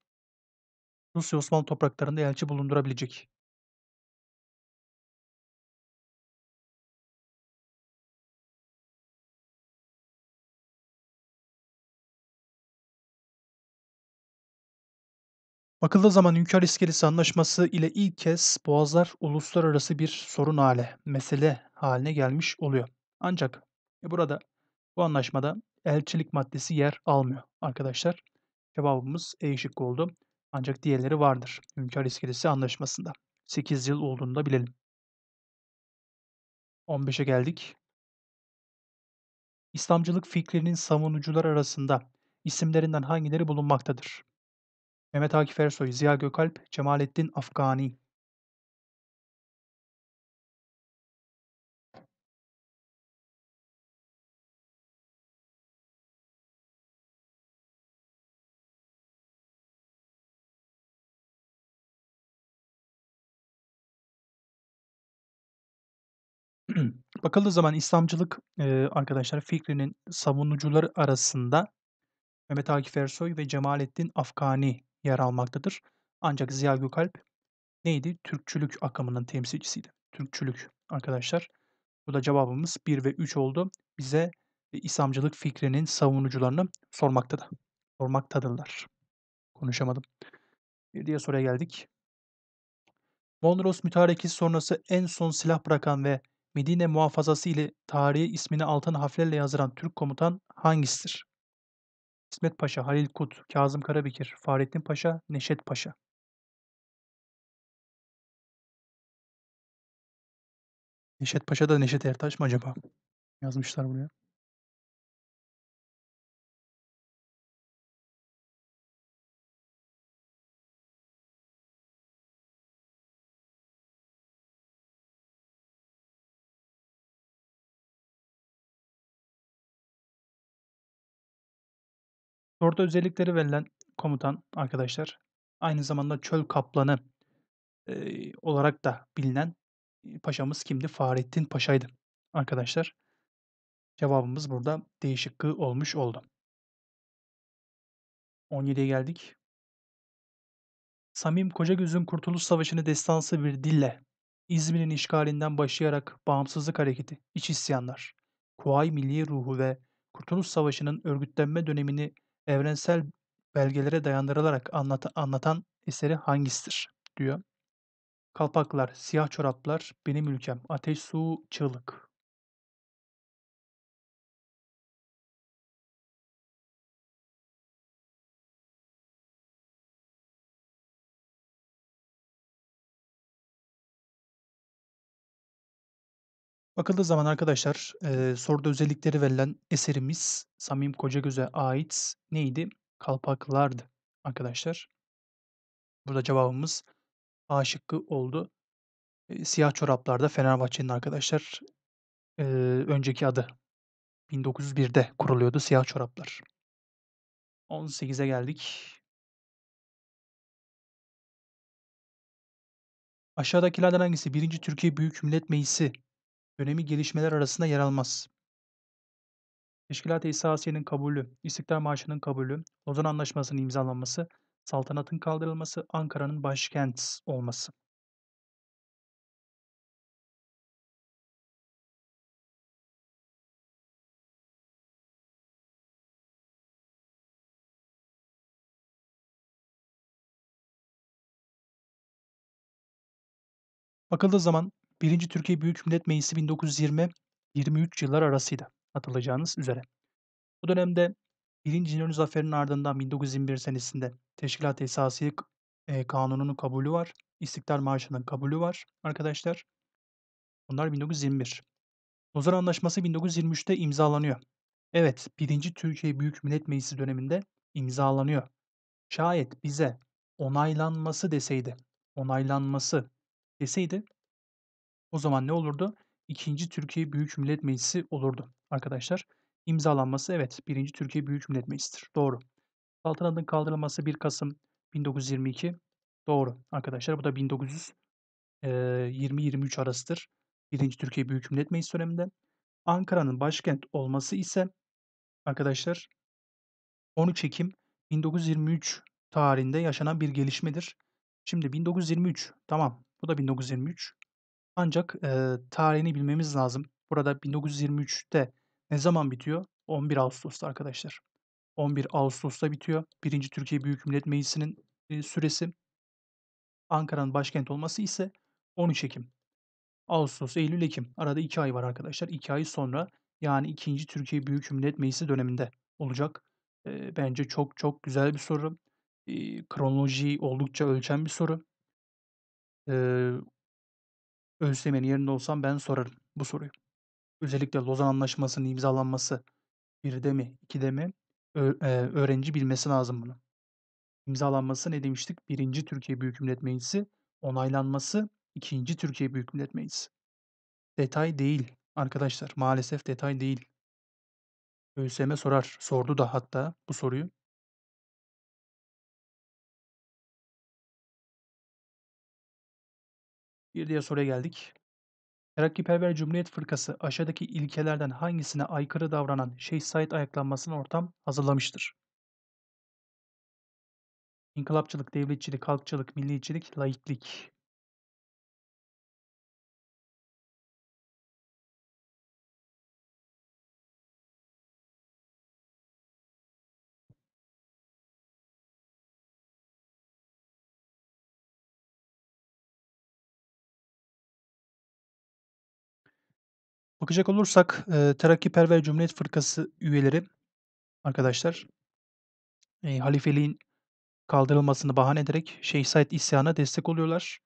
Rusya Osmanlı topraklarında elçi bulundurabilecek. Bakıldığı zaman Hünkar İskelesi Anlaşması ile ilk kez Boğazlar uluslararası bir sorun hale, mesele haline gelmiş oluyor. Ancak e, burada bu anlaşmada elçilik maddesi yer almıyor arkadaşlar. Cevabımız E şık oldu. Ancak diğerleri vardır Hünkar İskelesi Anlaşması'nda. 8 yıl olduğunu da bilelim. 15'e geldik. İslamcılık fikrinin savunucular arasında isimlerinden hangileri bulunmaktadır? Mehmet Akif Ersoy, Ziya Gökalp, Cemalettin Afgani. Bakıldığı zaman İslamcılık e, arkadaşlar fikrinin savunucuları arasında Mehmet Akif Ersoy ve Cemalettin Afgani yer almaktadır. Ancak Ziya Gökalp neydi? Türkçülük akımının temsilcisiydi. Türkçülük arkadaşlar. Bu da cevabımız 1 ve 3 oldu. Bize e, İslamcılık fikrinin savunucularını sormaktadır. Sormaktadırlar. Konuşamadım. Bir diğer soruya geldik. Mondros mütarekesi sonrası en son silah bırakan ve Medine muhafazası ile tarihi ismini altın harflerle yazdıran Türk komutan hangisidir? İsmet Paşa, Halil Kut, Kazım Karabekir, Fahrettin Paşa, Neşet Paşa. Neşet Paşa da Neşet Ertaş mı acaba? Yazmışlar buraya. Raporda özellikleri verilen komutan arkadaşlar aynı zamanda çöl kaplanı e, olarak da bilinen paşamız kimdi? Fahrettin Paşa'ydı arkadaşlar. Cevabımız burada D olmuş oldu. 17'ye geldik. Samim Kocagöz'ün Kurtuluş Savaşı'nı destansı bir dille İzmir'in işgalinden başlayarak bağımsızlık hareketi, iç isyanlar, Kuvayi Milli ruhu ve Kurtuluş Savaşı'nın örgütlenme dönemini evrensel belgelere dayandırılarak anlat anlatan eseri hangisidir diyor. Kalpaklar, siyah çoraplar, benim ülkem, ateş, su, çığlık. Bakıldığı zaman arkadaşlar e, soruda özellikleri verilen eserimiz Samim Kocagöz'e ait neydi? Kalpaklardı arkadaşlar. Burada cevabımız A şıkkı oldu. E, siyah çoraplarda Fenerbahçe'nin arkadaşlar e, önceki adı 1901'de kuruluyordu siyah çoraplar. 18'e geldik. Aşağıdakilerden hangisi? Birinci Türkiye Büyük Millet Meclisi dönemi gelişmeler arasında yer almaz. Teşkilat-ı İsasiye'nin kabulü, İstiklal Marşı'nın kabulü, Lozan Anlaşması'nın imzalanması, saltanatın kaldırılması, Ankara'nın başkent olması. Bakıldığı zaman 1. Türkiye Büyük Millet Meclisi 1920-23 yıllar arasıydı hatırlayacağınız üzere. Bu dönemde 1. İnönü Zaferi'nin ardından 1921 senesinde Teşkilat Esası e, Kanunu'nun kabulü var. İstiklal Marşı'nın kabulü var arkadaşlar. Bunlar 1921. Lozan Anlaşması 1923'te imzalanıyor. Evet, 1. Türkiye Büyük Millet Meclisi döneminde imzalanıyor. Şayet bize onaylanması deseydi, onaylanması deseydi o zaman ne olurdu? İkinci Türkiye Büyük Millet Meclisi olurdu arkadaşlar. İmzalanması evet birinci Türkiye Büyük Millet Meclisi'dir. Doğru. Saltanatın kaldırılması 1 Kasım 1922. Doğru arkadaşlar bu da 1920-23 arasıdır. Birinci Türkiye Büyük Millet Meclisi döneminde. Ankara'nın başkent olması ise arkadaşlar 13 Ekim 1923 tarihinde yaşanan bir gelişmedir. Şimdi 1923 tamam bu da 1923. Ancak, eee, tarihini bilmemiz lazım. Burada 1923'te ne zaman bitiyor? 11 Ağustos'ta arkadaşlar. 11 Ağustos'ta bitiyor. 1. Türkiye Büyük Millet Meclisi'nin, eee, süresi. Ankara'nın başkent olması ise 13 Ekim. Ağustos, eylül, ekim. Arada 2 ay var arkadaşlar. 2 ay sonra yani 2. Türkiye Büyük Millet Meclisi döneminde olacak. Eee, bence çok çok güzel bir soru. İii, kronolojiyi oldukça ölçen bir soru. Eee Özdemir'in yerinde olsam ben sorarım bu soruyu. Özellikle Lozan Anlaşması'nın imzalanması bir de mi, iki de mi e, öğrenci bilmesi lazım bunu. İmzalanması ne demiştik? Birinci Türkiye Büyük Millet Meclisi, onaylanması ikinci Türkiye Büyük Millet Meclisi. Detay değil arkadaşlar, maalesef detay değil. ÖSYM sorar, sordu da hatta bu soruyu. Bir diğer soruya geldik. Terakkiperver Cumhuriyet Fırkası aşağıdaki ilkelerden hangisine aykırı davranan Şeyh Said ayaklanmasına ortam hazırlamıştır? İnkılapçılık, devletçilik, halkçılık, milliyetçilik, laiklik. Bakacak olursak e, Terakkiperver Cumhuriyet Fırkası üyeleri arkadaşlar e, halifeliğin kaldırılmasını bahane ederek Şeyh Said isyana destek oluyorlar.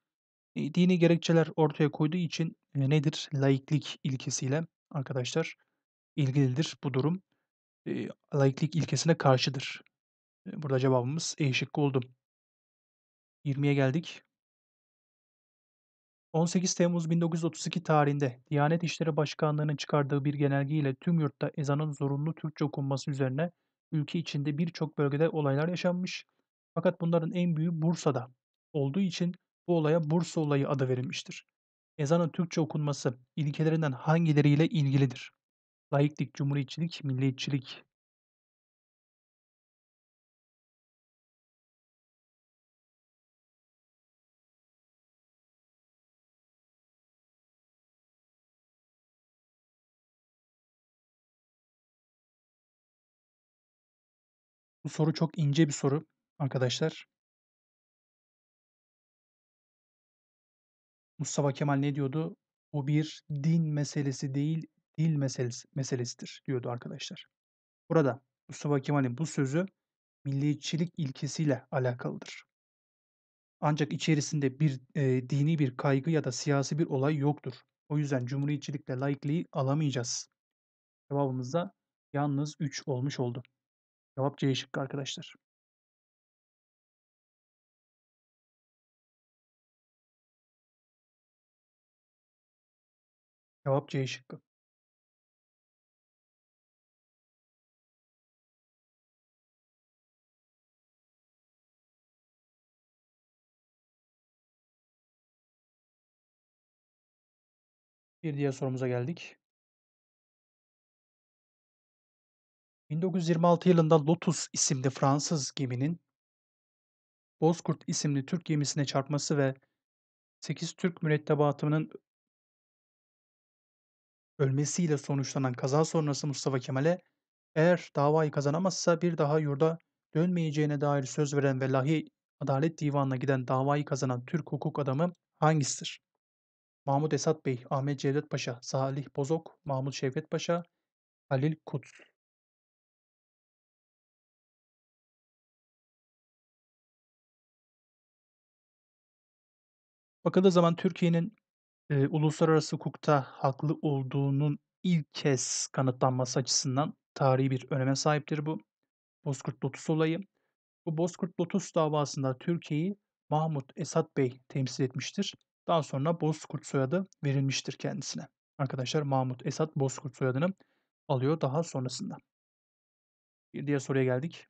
E, dini gerekçeler ortaya koyduğu için e, nedir? Laiklik ilkesiyle arkadaşlar ilgilidir bu durum. E, laiklik ilkesine karşıdır. E, burada cevabımız E şıkkı oldu. 20'ye geldik. 18 Temmuz 1932 tarihinde Diyanet İşleri Başkanlığı'nın çıkardığı bir genelge ile tüm yurtta ezanın zorunlu Türkçe okunması üzerine ülke içinde birçok bölgede olaylar yaşanmış. Fakat bunların en büyüğü Bursa'da olduğu için bu olaya Bursa olayı adı verilmiştir. Ezanın Türkçe okunması ilkelerinden hangileriyle ilgilidir? Laiklik, cumhuriyetçilik, milliyetçilik, Bu soru çok ince bir soru arkadaşlar. Mustafa Kemal ne diyordu? Bu bir din meselesi değil, dil meselesi, meselesidir diyordu arkadaşlar. Burada Mustafa Kemal'in bu sözü milliyetçilik ilkesiyle alakalıdır. Ancak içerisinde bir e, dini bir kaygı ya da siyasi bir olay yoktur. O yüzden cumhuriyetçilikle laikliği alamayacağız. Cevabımız da yalnız 3 olmuş oldu. Cevap C şıkkı arkadaşlar. Cevap C şıkkı. Bir diğer sorumuza geldik. 1926 yılında Lotus isimli Fransız geminin Bozkurt isimli Türk gemisine çarpması ve 8 Türk mürettebatının ölmesiyle sonuçlanan kaza sonrası Mustafa Kemal'e eğer davayı kazanamazsa bir daha yurda dönmeyeceğine dair söz veren ve lahi Adalet Divanı'na giden davayı kazanan Türk hukuk adamı hangisidir? Mahmut Esat Bey, Ahmet Cevdet Paşa, Salih Bozok, Mahmut Şevket Paşa, Halil Kutlu. Bakıldığı zaman Türkiye'nin e, uluslararası hukukta haklı olduğunun ilk kez kanıtlanması açısından tarihi bir öneme sahiptir bu. Bozkurt Lotus olayı. Bu Bozkurt Lotus davasında Türkiye'yi Mahmut Esat Bey temsil etmiştir. Daha sonra Bozkurt soyadı verilmiştir kendisine. Arkadaşlar Mahmut Esat Bozkurt soyadını alıyor daha sonrasında. Bir diğer soruya geldik.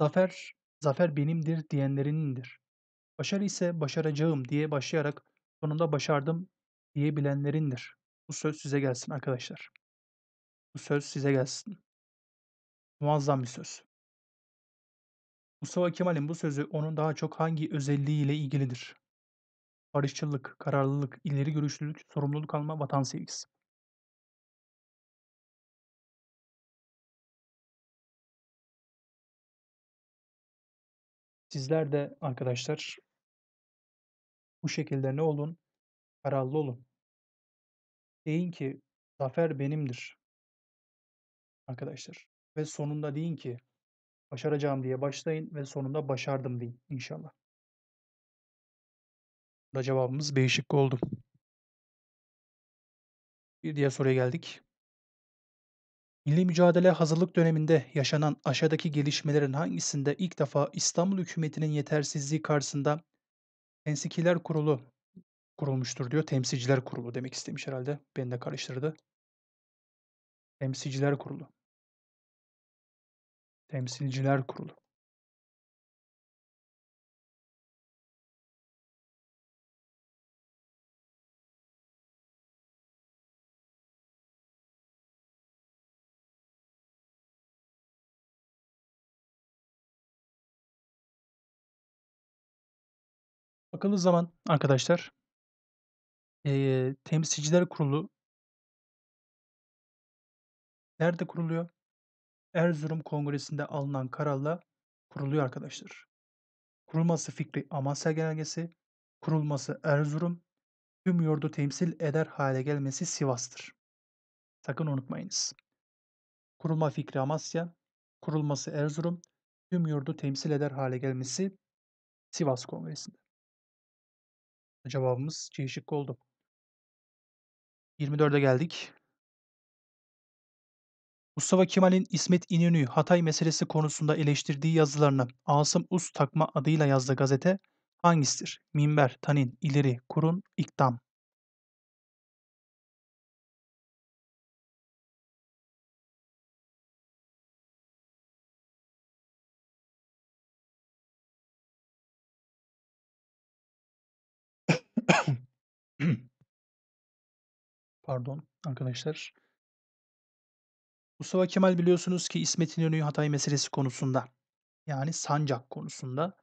Zafer, zafer benimdir diyenlerinindir. Başarı ise başaracağım diye başlayarak sonunda başardım diyebilenlerindir. Bu söz size gelsin arkadaşlar. Bu söz size gelsin. Muazzam bir söz. Mustafa Kemal'in bu sözü onun daha çok hangi özelliğiyle ilgilidir? Barışçılık, kararlılık, ileri görüşlülük, sorumluluk alma, vatan sevgisi. Sizler de arkadaşlar bu şekilde ne olun? Kararlı olun. Deyin ki zafer benimdir. Arkadaşlar ve sonunda deyin ki başaracağım diye başlayın ve sonunda başardım deyin inşallah. da cevabımız B şıkkı oldu. Bir diğer soruya geldik. Milli mücadele hazırlık döneminde yaşanan aşağıdaki gelişmelerin hangisinde ilk defa İstanbul hükümetinin yetersizliği karşısında Temsilciler Kurulu kurulmuştur diyor. Temsilciler Kurulu demek istemiş herhalde. Beni de karıştırdı. Temsilciler Kurulu. Temsilciler Kurulu. bakıldığı zaman arkadaşlar e, temsilciler kurulu nerede kuruluyor? Erzurum Kongresi'nde alınan kararla kuruluyor arkadaşlar. Kurulması fikri Amasya Genelgesi, kurulması Erzurum, tüm yurdu temsil eder hale gelmesi Sivas'tır. Sakın unutmayınız. Kurulma fikri Amasya, kurulması Erzurum, tüm yurdu temsil eder hale gelmesi Sivas Kongresi'nde. Cevabımız C şıkkı oldu. 24'e geldik. Mustafa Kemal'in İsmet İnönü Hatay meselesi konusunda eleştirdiği yazılarını Asım Us takma adıyla yazdığı gazete hangisidir? Minber, Tanin, İleri, Kurun, İktam. Pardon arkadaşlar. Mustafa Kemal biliyorsunuz ki İsmet İnönü'yü Hatay meselesi konusunda yani sancak konusunda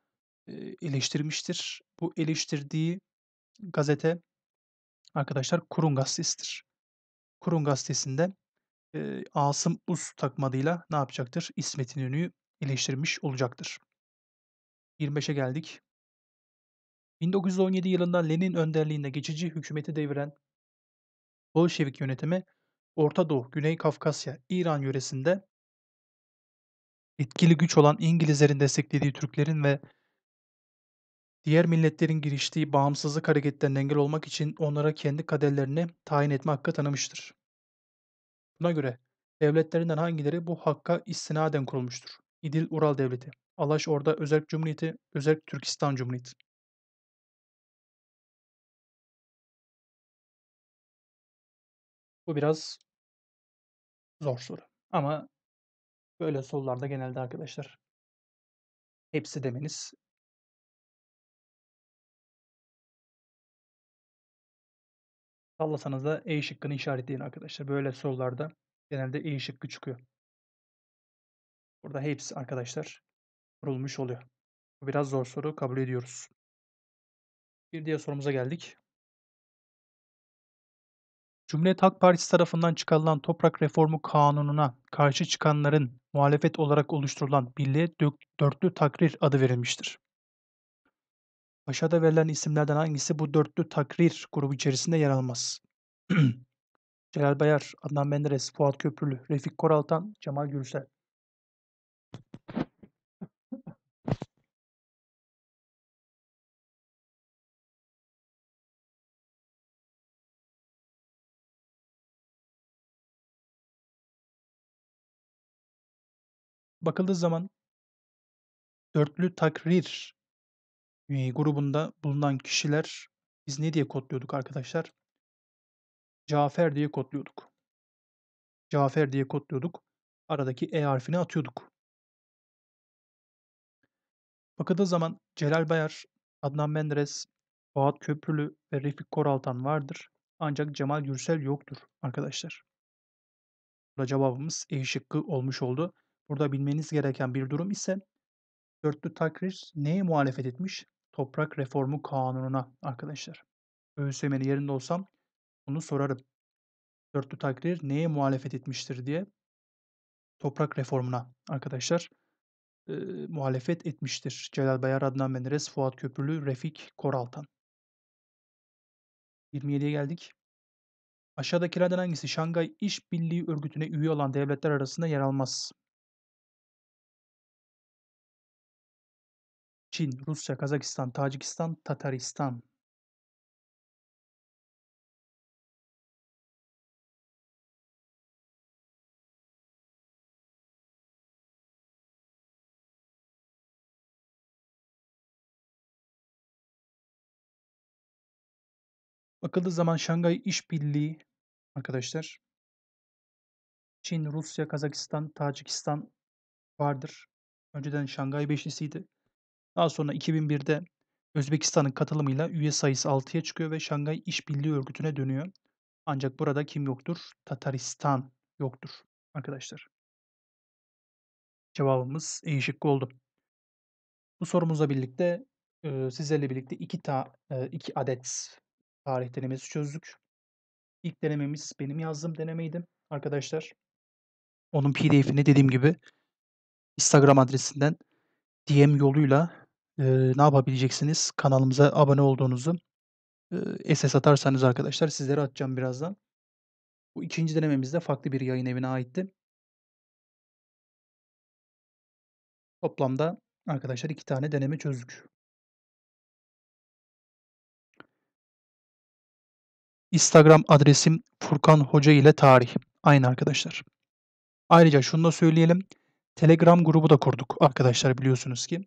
eleştirmiştir. Bu eleştirdiği gazete arkadaşlar Kurun Gazetesi'dir. Kurun Gazetesi'nde e, Asım Us takmadıyla ne yapacaktır? İsmet İnönü'yü eleştirmiş olacaktır. 25'e geldik. 1917 yılında Lenin önderliğinde geçici hükümeti deviren Bolşevik yönetimi Orta Doğu, Güney Kafkasya, İran yöresinde etkili güç olan İngilizlerin desteklediği Türklerin ve diğer milletlerin giriştiği bağımsızlık hareketlerine engel olmak için onlara kendi kaderlerini tayin etme hakkı tanımıştır. Buna göre devletlerinden hangileri bu hakka istinaden kurulmuştur? İdil Ural Devleti, Alaş Orda Özerk Cumhuriyeti, Özerk Türkistan Cumhuriyeti. Bu biraz zor soru. Ama böyle sorularda genelde arkadaşlar hepsi demeniz Sallasanız da E şıkkını işaretleyin arkadaşlar. Böyle sorularda genelde E şıkkı çıkıyor. Burada hepsi arkadaşlar kurulmuş oluyor. Bu biraz zor soru kabul ediyoruz. Bir diğer sorumuza geldik. Cumhuriyet Halk Partisi tarafından çıkarılan Toprak Reformu Kanunu'na karşı çıkanların muhalefet olarak oluşturulan birliğe dörtlü takrir adı verilmiştir. Aşağıda verilen isimlerden hangisi bu dörtlü takrir grubu içerisinde yer almaz? Celal Bayar, Adnan Menderes, Fuat Köprülü, Refik Koraltan, Cemal Gürsel. bakıldığı zaman dörtlü takrir grubunda bulunan kişiler biz ne diye kodluyorduk arkadaşlar? Cafer diye kodluyorduk. Cafer diye kodluyorduk. Aradaki E harfini atıyorduk. Bakıldığı zaman Celal Bayar, Adnan Menderes, Fuat Köprülü ve Refik Koraltan vardır. Ancak Cemal Gürsel yoktur arkadaşlar. Burada cevabımız E şıkkı olmuş oldu. Burada bilmeniz gereken bir durum ise dörtlü takrir neye muhalefet etmiş? Toprak reformu kanununa arkadaşlar. ÖSYM'nin yerinde olsam bunu sorarım. Dörtlü takrir neye muhalefet etmiştir diye toprak reformuna arkadaşlar e, muhalefet etmiştir. Celal Bayar, Adnan Menderes, Fuat Köprülü, Refik Koraltan. 27'ye geldik. Aşağıdakilerden hangisi Şangay İşbirliği Örgütü'ne üye olan devletler arasında yer almaz? Çin, Rusya, Kazakistan, Tacikistan, Tataristan. Bakıldığı zaman Şangay İşbirliği arkadaşlar Çin, Rusya, Kazakistan, Tacikistan vardır. Önceden Şangay Beşlisi'ydi. Daha sonra 2001'de Özbekistan'ın katılımıyla üye sayısı 6'ya çıkıyor ve Şangay İşbirliği Örgütü'ne dönüyor. Ancak burada kim yoktur? Tataristan yoktur arkadaşlar. Cevabımız E şıkkı oldu. Bu sorumuzla birlikte e, sizlerle birlikte iki, ta, e, iki adet tarih denemesi çözdük. İlk denememiz benim yazdığım denemeydi arkadaşlar. Onun pdf'ini dediğim gibi Instagram adresinden DM yoluyla e, ne yapabileceksiniz? Kanalımıza abone olduğunuzu e, SS atarsanız arkadaşlar sizlere atacağım birazdan. Bu ikinci denememizde farklı bir yayın evine aitti. Toplamda arkadaşlar iki tane deneme çözdük. Instagram adresim Furkan Hoca ile tarih. Aynı arkadaşlar. Ayrıca şunu da söyleyelim. Telegram grubu da kurduk arkadaşlar biliyorsunuz ki.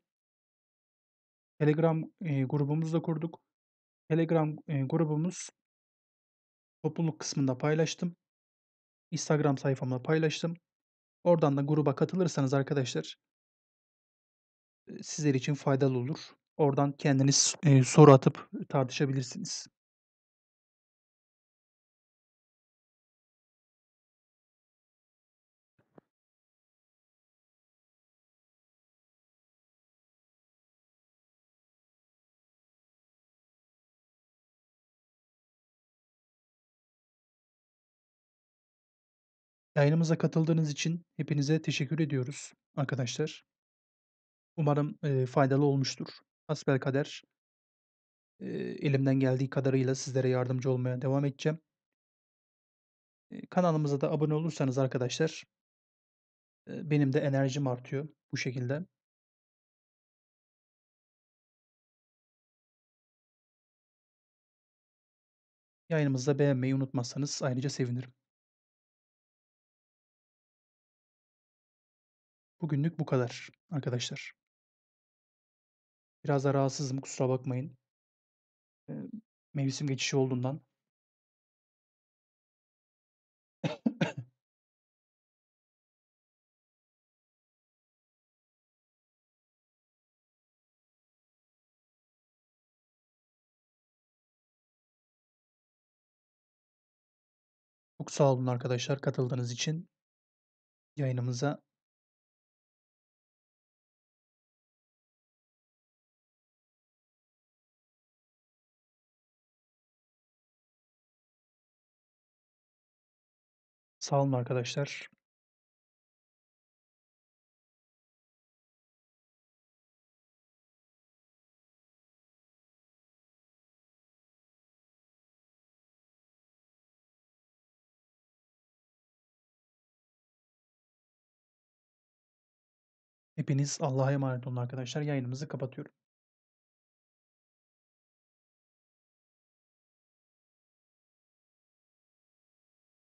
Telegram e, grubumuzu da kurduk. Telegram e, grubumuz topluluk kısmında paylaştım. Instagram sayfamda paylaştım. Oradan da gruba katılırsanız arkadaşlar sizler için faydalı olur. Oradan kendiniz e, soru atıp tartışabilirsiniz. Yayınımıza katıldığınız için hepinize teşekkür ediyoruz arkadaşlar. Umarım e, faydalı olmuştur. Hasbelkader e, elimden geldiği kadarıyla sizlere yardımcı olmaya devam edeceğim. E, kanalımıza da abone olursanız arkadaşlar e, benim de enerjim artıyor bu şekilde. Yayınımızda beğenmeyi unutmazsanız ayrıca sevinirim. Bugünlük bu kadar arkadaşlar. Biraz da rahatsızım kusura bakmayın. Mevsim geçişi olduğundan. Çok sağ olun arkadaşlar katıldığınız için. Yayınımıza Sağ olun arkadaşlar. Hepiniz Allah'a emanet olun arkadaşlar. Yayınımızı kapatıyorum.